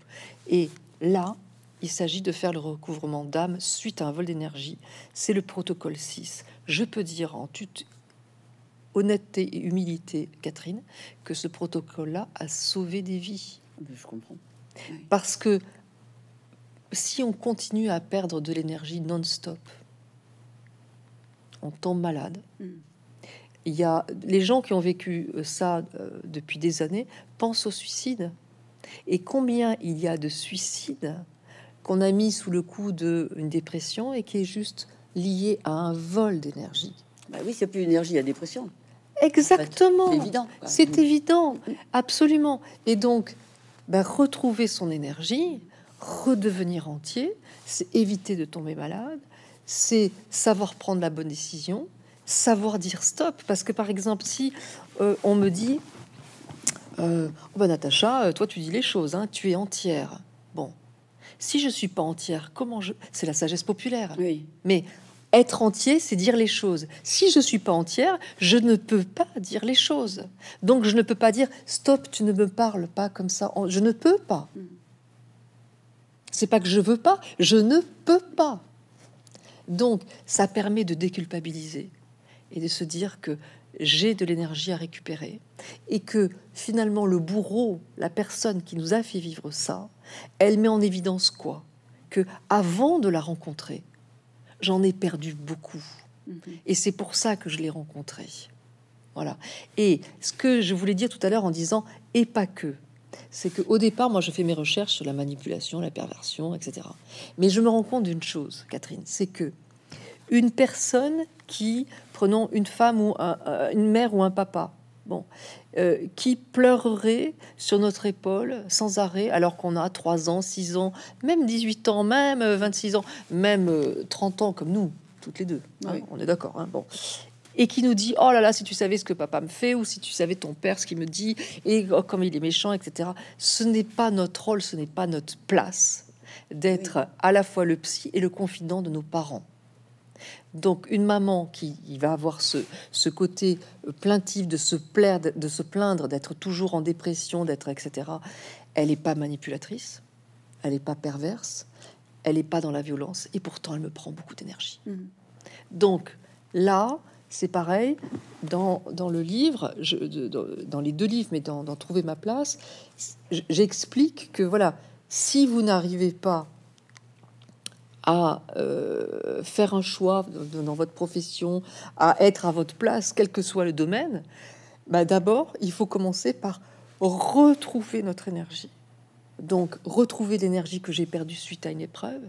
Et là, il s'agit de faire le recouvrement d'âme suite à un vol d'énergie. C'est le protocole 6. Je peux dire en toute honnêteté et humilité, Catherine, que ce protocole-là a sauvé des vies. Ben, je comprends. Parce que si on continue à perdre de l'énergie non-stop, on tombe malade. Hmm. Il y a les gens qui ont vécu euh, ça euh, depuis des années pensent au suicide. Et combien il y a de suicides qu'on a mis sous le coup d'une dépression et qui est juste lié à un vol d'énergie. Bah oui, c'est plus énergie, à dépression. Exactement. c'est évident. C'est évident, absolument. Et donc, bah, retrouver son énergie, redevenir entier, c'est éviter de tomber malade, c'est savoir prendre la bonne décision, savoir dire stop. Parce que par exemple, si euh, on me dit, euh, oh, bah, Natacha, euh, toi tu dis les choses, hein, tu es entière si je suis pas entière, comment je C'est la sagesse populaire. Oui. Mais être entier, c'est dire les choses. Si je suis pas entière, je ne peux pas dire les choses. Donc je ne peux pas dire stop, tu ne me parles pas comme ça. Je ne peux pas. Hmm. C'est pas que je veux pas, je ne peux pas. Donc ça permet de déculpabiliser et de se dire que j'ai de l'énergie à récupérer et que finalement le bourreau, la personne qui nous a fait vivre ça, elle met en évidence quoi Que avant de la rencontrer, j'en ai perdu beaucoup. Mhm. Et c'est pour ça que je l'ai rencontrée. Voilà. Et ce que je voulais dire tout à l'heure en disant et pas que, c'est que au départ, moi, je fais mes recherches sur la manipulation, la perversion, etc. Mais je me rends compte d'une chose, Catherine, c'est que une personne qui prenons une femme ou une mère ou un papa, bon, euh, qui pleurerait sur notre épaule sans arrêt, alors qu'on a 3 ans, 6 ans, même 18 ans, même 26 euh, ans, même 30 euh, ans comme nous, toutes les deux. Hein, on est d'accord. Hein, bon. Et qui nous dit, oh là là, si tu savais ce que papa me fait, ou si tu savais ton père ce qu'il me dit, et oh, comme il est méchant, etc. Ce n'est pas notre rôle, ce n'est pas notre place d'être à la fois le psy et le confident de nos parents. Donc une maman qui va avoir ce, côté euh, plaintif de se, plaire, de se plaindre, d'être toujours en dépression, d'être etc. Elle n'est pas manipulatrice, elle n'est pas perverse, elle n'est pas dans la violence, et pourtant elle me prend beaucoup d'énergie. Mmh. Donc là, c'est pareil, dans, le livre, dans, les deux livres, mais dans, dans Trouver ma place, j'explique que voilà, si vous n'arrivez pas à euh, faire un choix dans votre profession, à être à votre place, quel que soit le domaine, bah d'abord, il faut commencer par retrouver notre énergie. Donc, retrouver l'énergie que j'ai perdue suite à une épreuve,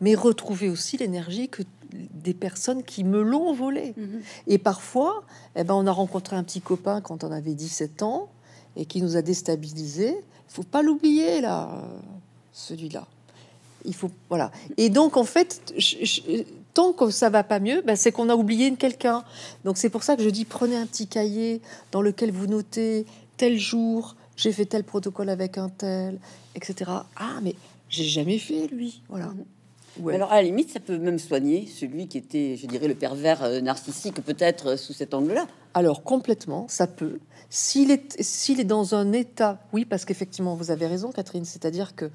mais retrouver aussi l'énergie que des personnes qui me l'ont volée. Mm-hmm. Et parfois, eh ben, on a rencontré un petit copain quand on avait 17 ans et qui nous a déstabilisés. Il faut pas l'oublier, là, euh, celui-là. Il faut, voilà. Et donc, en fait, tant que ça va pas mieux, bah, c'est qu'on a oublié quelqu'un. Donc, c'est pour ça que je dis prenez un petit cahier dans lequel vous notez tel jour, j'ai fait tel protocole avec un tel, etc. Ah, mais j'ai jamais fait lui. Voilà. Alors, à la limite, ça peut même soigner celui qui était, je dirais, le pervers euh, narcissique, peut-être euh, sous cet angle-là. Alors, complètement, ça peut. S'il est, s'il est dans un état, oui, parce qu'effectivement, vous avez raison, Catherine, c'est-à-dire que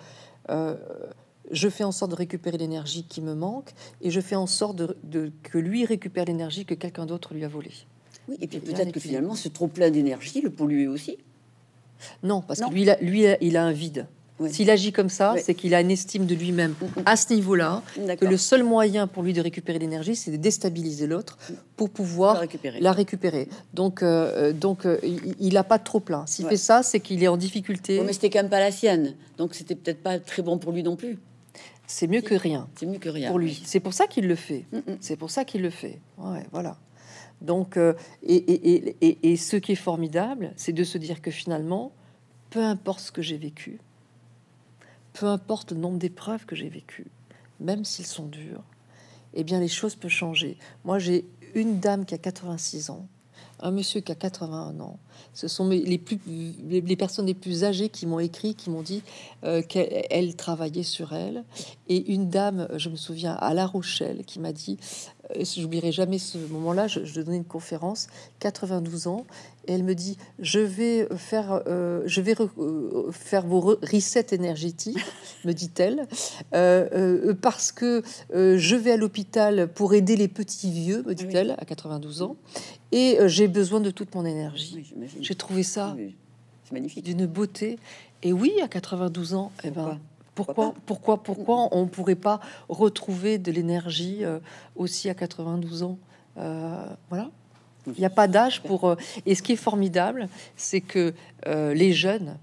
euh, je fais en sorte de récupérer l'énergie qui me manque et je fais en sorte que lui récupère l'énergie que quelqu'un d'autre lui a volée. Oui, et puis peut-être que finalement, ce trop plein d'énergie le pollue aussi. Non, parce que lui, il a, lui, il a un vide. S'il agit comme ça, c'est qu'il a une estime de lui-même mm, mm. à ce niveau-là, que le seul moyen pour lui de récupérer l'énergie, c'est de déstabiliser l'autre mm. pour pouvoir la récupérer. Donc, euh, euh, donc euh, il n'a pas trop plein. S'il fait ça, c'est qu'il est en difficulté. mais c'était quand même pas la sienne, donc c'était peut-être pas très bon pour lui non plus c'est mieux que rien. C'est mieux que rien. Pour lui. C'est pour ça qu'il le fait. Mm, mm. C'est pour ça qu'il le fait. Ouais, voilà. Donc, euh, et, et, ce qui est formidable, c'est de se dire que finalement, peu importe ce que j'ai vécu, peu importe le nombre d'épreuves que j'ai vécues, même s'ils sont durs, eh bien, les choses peuvent changer. Moi, j'ai une dame qui a 86 ans, un monsieur qui a 81 ans. Ce sont les, plus, les personnes les plus âgées qui m'ont écrit, qui m'ont dit euh, qu'elle travaillait sur elle. Et une dame, je me souviens, à La Rochelle, qui m'a dit euh, j'oublierai jamais ce moment-là, je, donnais une conférence, 92 ans, et elle me dit, je vais faire, euh, je vais euh, faire vos resets énergétiques, me dit-elle, parce que je vais à l'hôpital pour aider les petits vieux, me dit-elle, à 92 ans, et j'ai besoin de toute mon énergie. j'ai trouvé ça magnifique, d'une beauté. Et oui, à 92 ans, eh ben, pourquoi, pourquoi, pourquoi mm. on ne pourrait pas retrouver de l'énergie euh, aussi à 92 ans euh, Voilà. Il n'y a pas d'âge pour. Euh, et ce qui est formidable, c'est que les jeunes.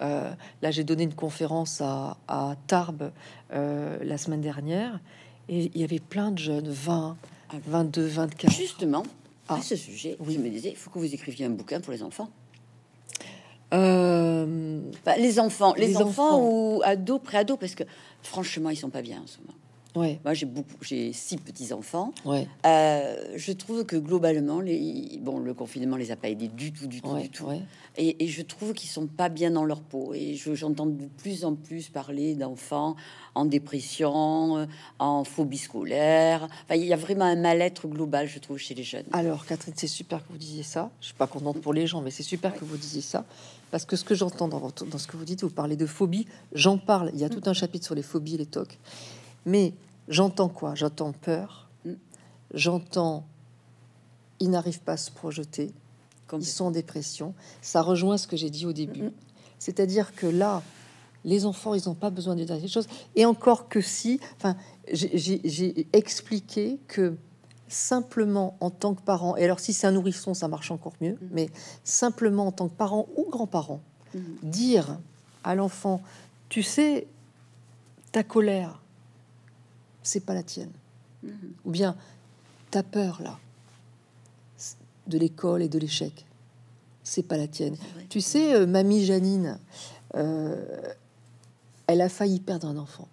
là, j'ai donné une conférence à, Tarbes la semaine dernière, et il y avait plein de jeunes, 20, 22, 24. Justement, ah. à ce sujet, oui. me disiez, il faut que vous écriviez un bouquin pour les enfants. Euh, bah, les enfants, les, enfants, ou ados, pré-ados, parce que franchement, ils sont pas bien en ce moment. Ouais. Moi, j'ai beaucoup, j'ai six petits enfants. Euh, je trouve que globalement, les, bon, le confinement les a pas aidés du tout, du tout, du tout. Et, je trouve qu'ils sont pas bien dans leur peau. Et j'entends de plus en plus parler d'enfants en dépression, euh, en phobie scolaire. Enfin, il y a vraiment un mal-être global, je trouve, chez les jeunes. Alors, Catherine, c'est super que vous disiez ça. Je suis pas contente pour les gens, mais c'est super que vous disiez ça parce que ce que j'entends dans, ce que vous dites, vous parlez de phobie, j'en parle, il y a tout un mm-hmm. chapitre sur les phobies, les tocs. Mais j'entends quoi J'entends peur, mm. j'entends ils n'arrivent pas à se projeter, ils sont en dépression. Ça rejoint ce que j'ai dit au début. Mm-hmm. C'est-à-dire que là, les enfants, ils n'ont pas besoin de dire choses. Et encore que si, enfin, j'ai expliqué que simplement en tant que parent, et alors si c'est un nourrisson, ça marche encore mieux, mm. mais simplement en tant que parent ou grand-parent, mm. dire à l'enfant, tu sais, ta colère, c'est pas la tienne. Mm-hmm. Ou bien, ta peur là, de l'école et de l'échec, c'est pas la tienne. Tu sais, euh, mamie Janine, euh, elle a failli perdre un enfant.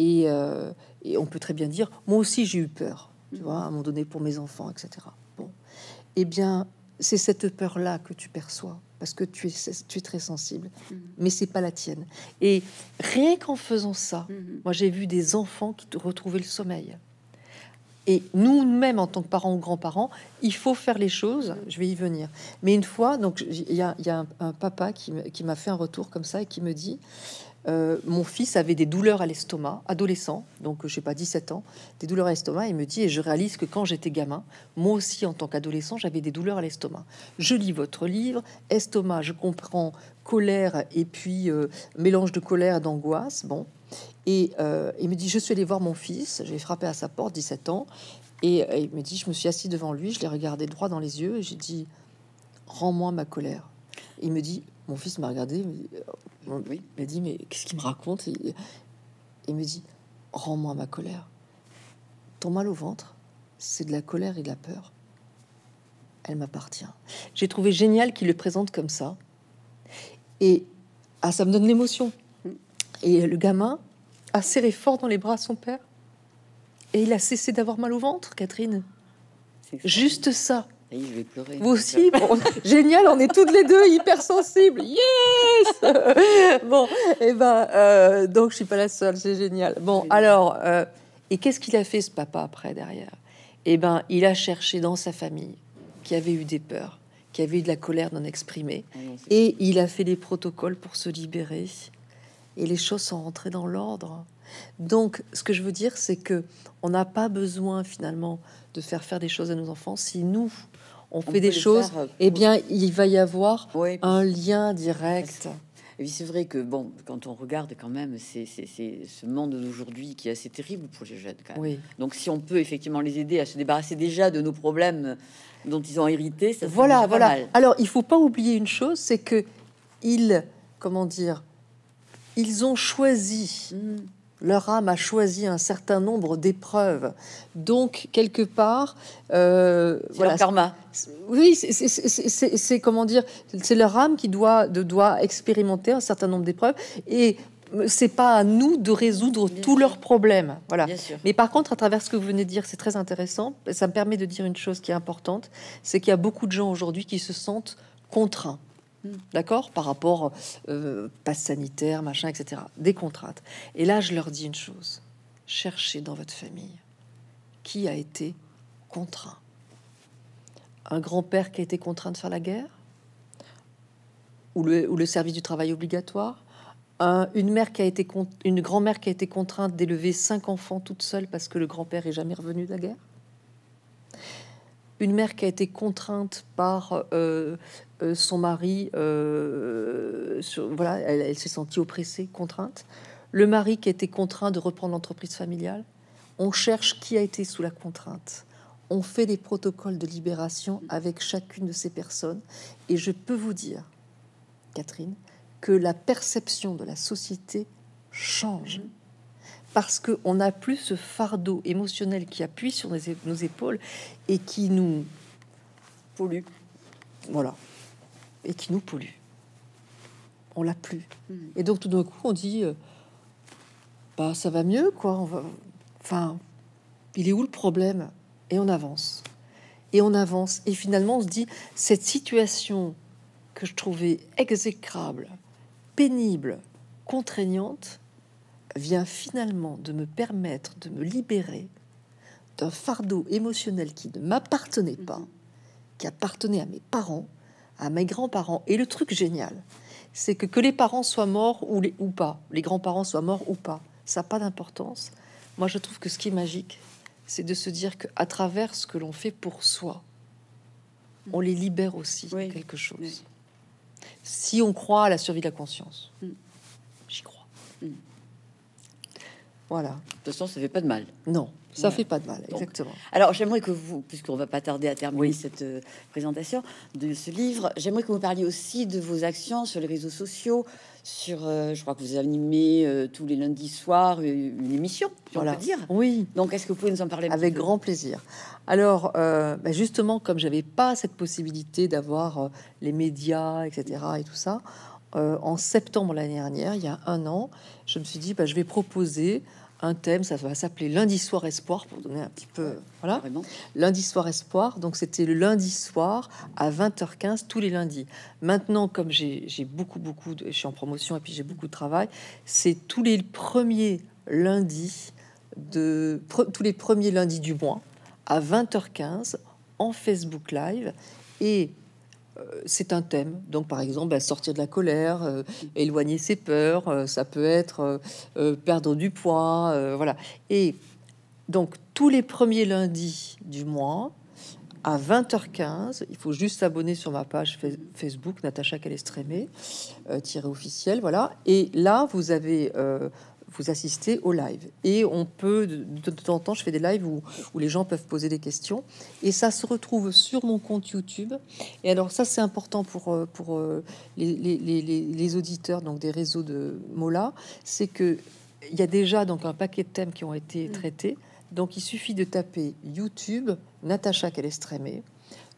Euh, et, on peut très bien dire, moi aussi j'ai eu peur tu mhm. vois, à un moment donné pour mes enfants, etc. Bon, eh bien, c'est cette peur-là que tu perçois parce que tu es, tu es très sensible, mhm. mais c'est pas la tienne. Et rien qu'en faisant ça, mhm. moi j'ai vu des enfants qui retrouvaient le sommeil. Et nous-mêmes, en tant que parents ou grands-parents, il faut faire les choses. Je vais y venir. Mais une fois, donc il y a, un, papa qui m'a fait un retour comme ça et qui me dit euh, mon fils avait des douleurs à l'estomac, adolescent, donc euh, je sais pas, 17 ans, des douleurs à l'estomac. Il me dit, et je réalise que quand j'étais gamin, moi aussi en tant qu'adolescent, j'avais des douleurs à l'estomac. Je lis votre livre, estomac, je comprends colère et puis euh, mélange de colère d'angoisse. Bon, et il me dit, je suis allé voir mon fils, j'ai frappé à sa porte, 17 ans, et, il me dit, je me suis assis devant lui, je l'ai regardé droit dans les yeux, et j'ai dit, rends-moi ma colère. Il me dit, mon fils m'a regardé, euh, m'a dit Mais qu'est-ce qu'il me raconte Il, me dit Rends-moi ma colère. Ton mal au ventre, c'est de la colère et de la peur. Elle m'appartient. J'ai trouvé génial qu'il le présente comme ça. Et ah, ça me donne l'émotion. Et le gamin a serré fort dans les bras son père. Et il a cessé d'avoir mal au ventre, Catherine. Juste ça pleurer. Vous aussi [LAUGHS] Génial, on est toutes les deux hypersensibles. Yes [LAUGHS] Bon, et eh ben, euh, donc je suis pas la seule, c'est génial. Bon, alors, euh, et qu'est-ce qu'il a fait ce papa après derrière Eh ben, il a cherché dans sa famille qui avait eu des peurs, qui avait eu de la colère non exprimée, ah et il a fait des protocoles pour se libérer. Et les choses sont rentrées dans l'ordre. Donc, ce que je veux dire, c'est que on n'a pas besoin finalement de faire faire des choses à nos enfants si nous, on, fait des choses, euh, eh bien, il va y avoir un lien direct. Et puis c'est vrai que bon, quand on regarde quand même, c'est ce monde d'aujourd'hui qui est assez terrible pour les jeunes. Quand même. Donc si on peut effectivement les aider à se débarrasser déjà de nos problèmes dont ils ont hérité, ça voilà, voilà. Alors il faut pas oublier une chose, c'est que ils, comment dire, ils ont choisi. Mmh. Leur âme a choisi un certain nombre d'épreuves. Donc, quelque part, euh, voilà. Leur karma. Oui, c'est comment dire, c'est leur âme qui doit, de, doit expérimenter un certain nombre d'épreuves. Et c'est pas à nous de résoudre tous leurs problèmes. Voilà. Mais par contre, à travers ce que vous venez de dire, c'est très intéressant. Ça me permet de dire une chose qui est importante, c'est qu'il y a beaucoup de gens aujourd'hui qui se sentent contraints. Mm. D'accord Par rapport euh, passe sanitaire, machin, etc. Des contraintes. Et là, je leur dis une chose. Cherchez dans votre famille qui a été contraint. Un grand-père qui a été contraint de faire la guerre ou le, service du travail obligatoire une mère qui a été une grand-mère qui a été contrainte d'élever cinq enfants toute seule parce que le grand-père est jamais revenu de la guerre une mère qui a été contrainte par euh, euh, son mari, euh, voilà, elle, elle s'est sentie oppressée, contrainte. Le mari qui était contraint de reprendre l'entreprise familiale. On cherche qui a été sous la contrainte. On fait des protocoles de libération avec chacune de ces personnes. Et je peux vous dire, Catherine, que la perception de la société change. Mm-hmm. Parce qu'on n'a plus ce fardeau émotionnel qui appuie sur nos épaules et qui nous pollue. Voilà et qui nous pollue. On l'a plus. Hmm. Et donc tout d'un coup, on dit, euh, bah ça va mieux, quoi. On va, enfin, il est où le problème Et on avance. Et on avance. Et finalement, on se dit, cette situation que je trouvais exécrable, pénible, contraignante, vient finalement de me permettre de me libérer d'un fardeau émotionnel qui ne m'appartenait pas, hmm. qui appartenait à mes parents, à mes grands-parents. Et le truc génial, c'est que que les parents soient morts ou, les, ou pas, les grands-parents soient morts ou pas, ça n'a pas d'importance. Moi, je trouve que ce qui est magique, c'est de se dire qu'à travers ce que l'on fait pour soi, mm. on les libère aussi quelque chose. Si on croit à la survie de la conscience, mm. j'y crois. Mm. Voilà. De toute façon, ça fait pas de mal. Non. Ça fait pas de mal, exactement. Alors, j'aimerais que vous, puisqu'on va pas tarder à terminer cette euh, présentation de ce livre, j'aimerais que vous parliez aussi de vos actions sur les réseaux sociaux. Sur, euh, je crois que vous animez euh, tous les lundis soirs une émission, si voilà. on peut dire. Oui. Donc, est-ce que vous pouvez nous en parler Avec grand plaisir. Alors, bah, justement, comme j'avais pas cette possibilité d'avoir les médias, etc., et tout ça, en septembre l'année dernière, il y a un an, je me suis dit, bah, je vais proposer un thème, ça va s'appeler Lundi soir espoir pour donner un petit peu. Voilà. Lundi soir espoir. Donc c'était le lundi soir à 20h15 tous les lundis. Maintenant, comme j'ai beaucoup, beaucoup, je suis en promotion et puis j'ai beaucoup de travail, c'est tous les premiers lundis de tous les premiers lundis du mois à 20h15 en Facebook Live et euh, c'est un thème. Donc, par exemple, bah, sortir de la colère, euh, éloigner ses peurs, euh, ça peut être perdre du poids, voilà. Et donc, tous les premiers lundis du mois, à 20h15, il faut juste s'abonner sur ma page Facebook, Natacha Calestrémé, tiré officiel, voilà. Et là, vous avez vous assistez au live. Et on peut, de temps en temps, je fais des lives où, les gens peuvent poser des questions. Et ça se retrouve sur mon compte YouTube. Et alors ça, c'est important pour, euh, pour euh, les, auditeurs donc des réseaux de Mola. C'est que il y a déjà donc un paquet de thèmes qui ont été mm. traités. Donc il suffit de taper YouTube, Natacha streamée,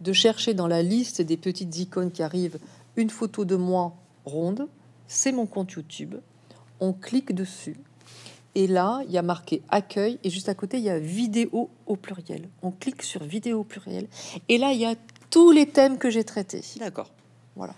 de chercher dans la liste des petites icônes qui arrivent une photo de moi ronde, c'est mon compte YouTube on clique dessus. Et là, il y a marqué accueil et juste à côté, il y a vidéo au pluriel. On clique sur vidéo au pluriel. Et là, il y a tous les thèmes que j'ai traités. D'accord. Voilà.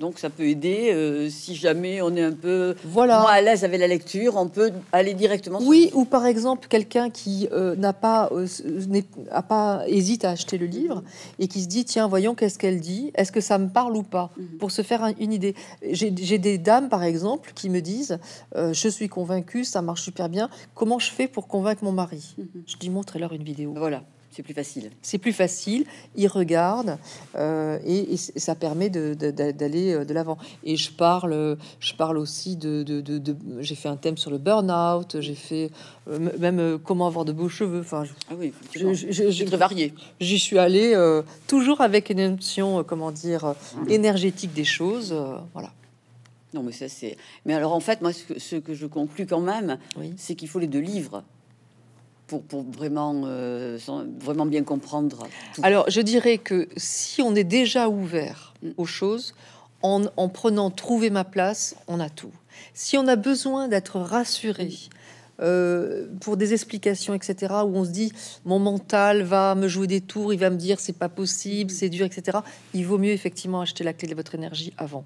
Donc ça peut aider euh, si jamais on est un peu moins à l'aise avec la lecture, on peut aller directement. Oui, ou par exemple quelqu'un qui euh, n'a pas, hésité euh, pas hésite à acheter le livre et qui se dit tiens voyons qu'est-ce qu'elle dit, est-ce que ça me parle ou pas, mhm. pour se faire une idée. J'ai des dames par exemple qui me disent je suis convaincue, ça marche super bien, comment je fais pour convaincre mon mari mhm. Je dis montrez-leur une vidéo. Voilà. C'est plus facile. C'est plus facile. Ils regardent euh, et, ça permet d'aller euh, de, l'avant. Et je parle, euh, je parle aussi de. j'ai fait un thème sur le burn-out. J'ai fait même comment avoir de beaux cheveux. Enfin, je, ah oui, J'y suis allée toujours avec une notion, comment dire, mmh. énergétique des choses. voilà. Non, mais ça c'est. Mais alors en fait, moi, ce que, je conclus quand même, oui. c'est qu'il faut les deux livres pour, vraiment, euh, vraiment bien comprendre Alors, je dirais que si on est déjà ouvert mm. aux choses, en, prenant Trouver ma place, on a tout. Si on a besoin d'être rassuré, mm. euh, pour des explications, etc., où on se dit mon mental va me jouer des tours, il va me dire c'est pas possible, mm. c'est dur, etc. Il vaut mieux effectivement acheter la clé de votre énergie avant.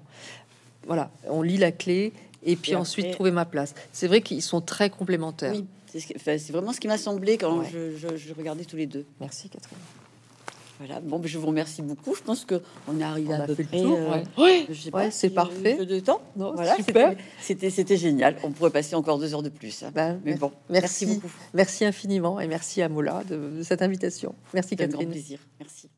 Voilà, on lit la clé et puis ensuite trouver ma place. C'est vrai qu'ils sont très complémentaires. C'est vraiment ce qui m'a semblé quand je, regardais tous les deux. Merci, Catherine. Voilà, bon, ben, je vous remercie beaucoup. Je pense que on est arrivé à peu près. Euh, ouais, ouais c'est parfait. de temps. Non, voilà, c'était c'était génial. On pourrait passer encore deux heures de plus. Hein. Ben, Mais bon, merci, beaucoup. Merci infiniment et merci à Mola de, cette invitation. Merci, Catherine. Un grand plaisir. Merci.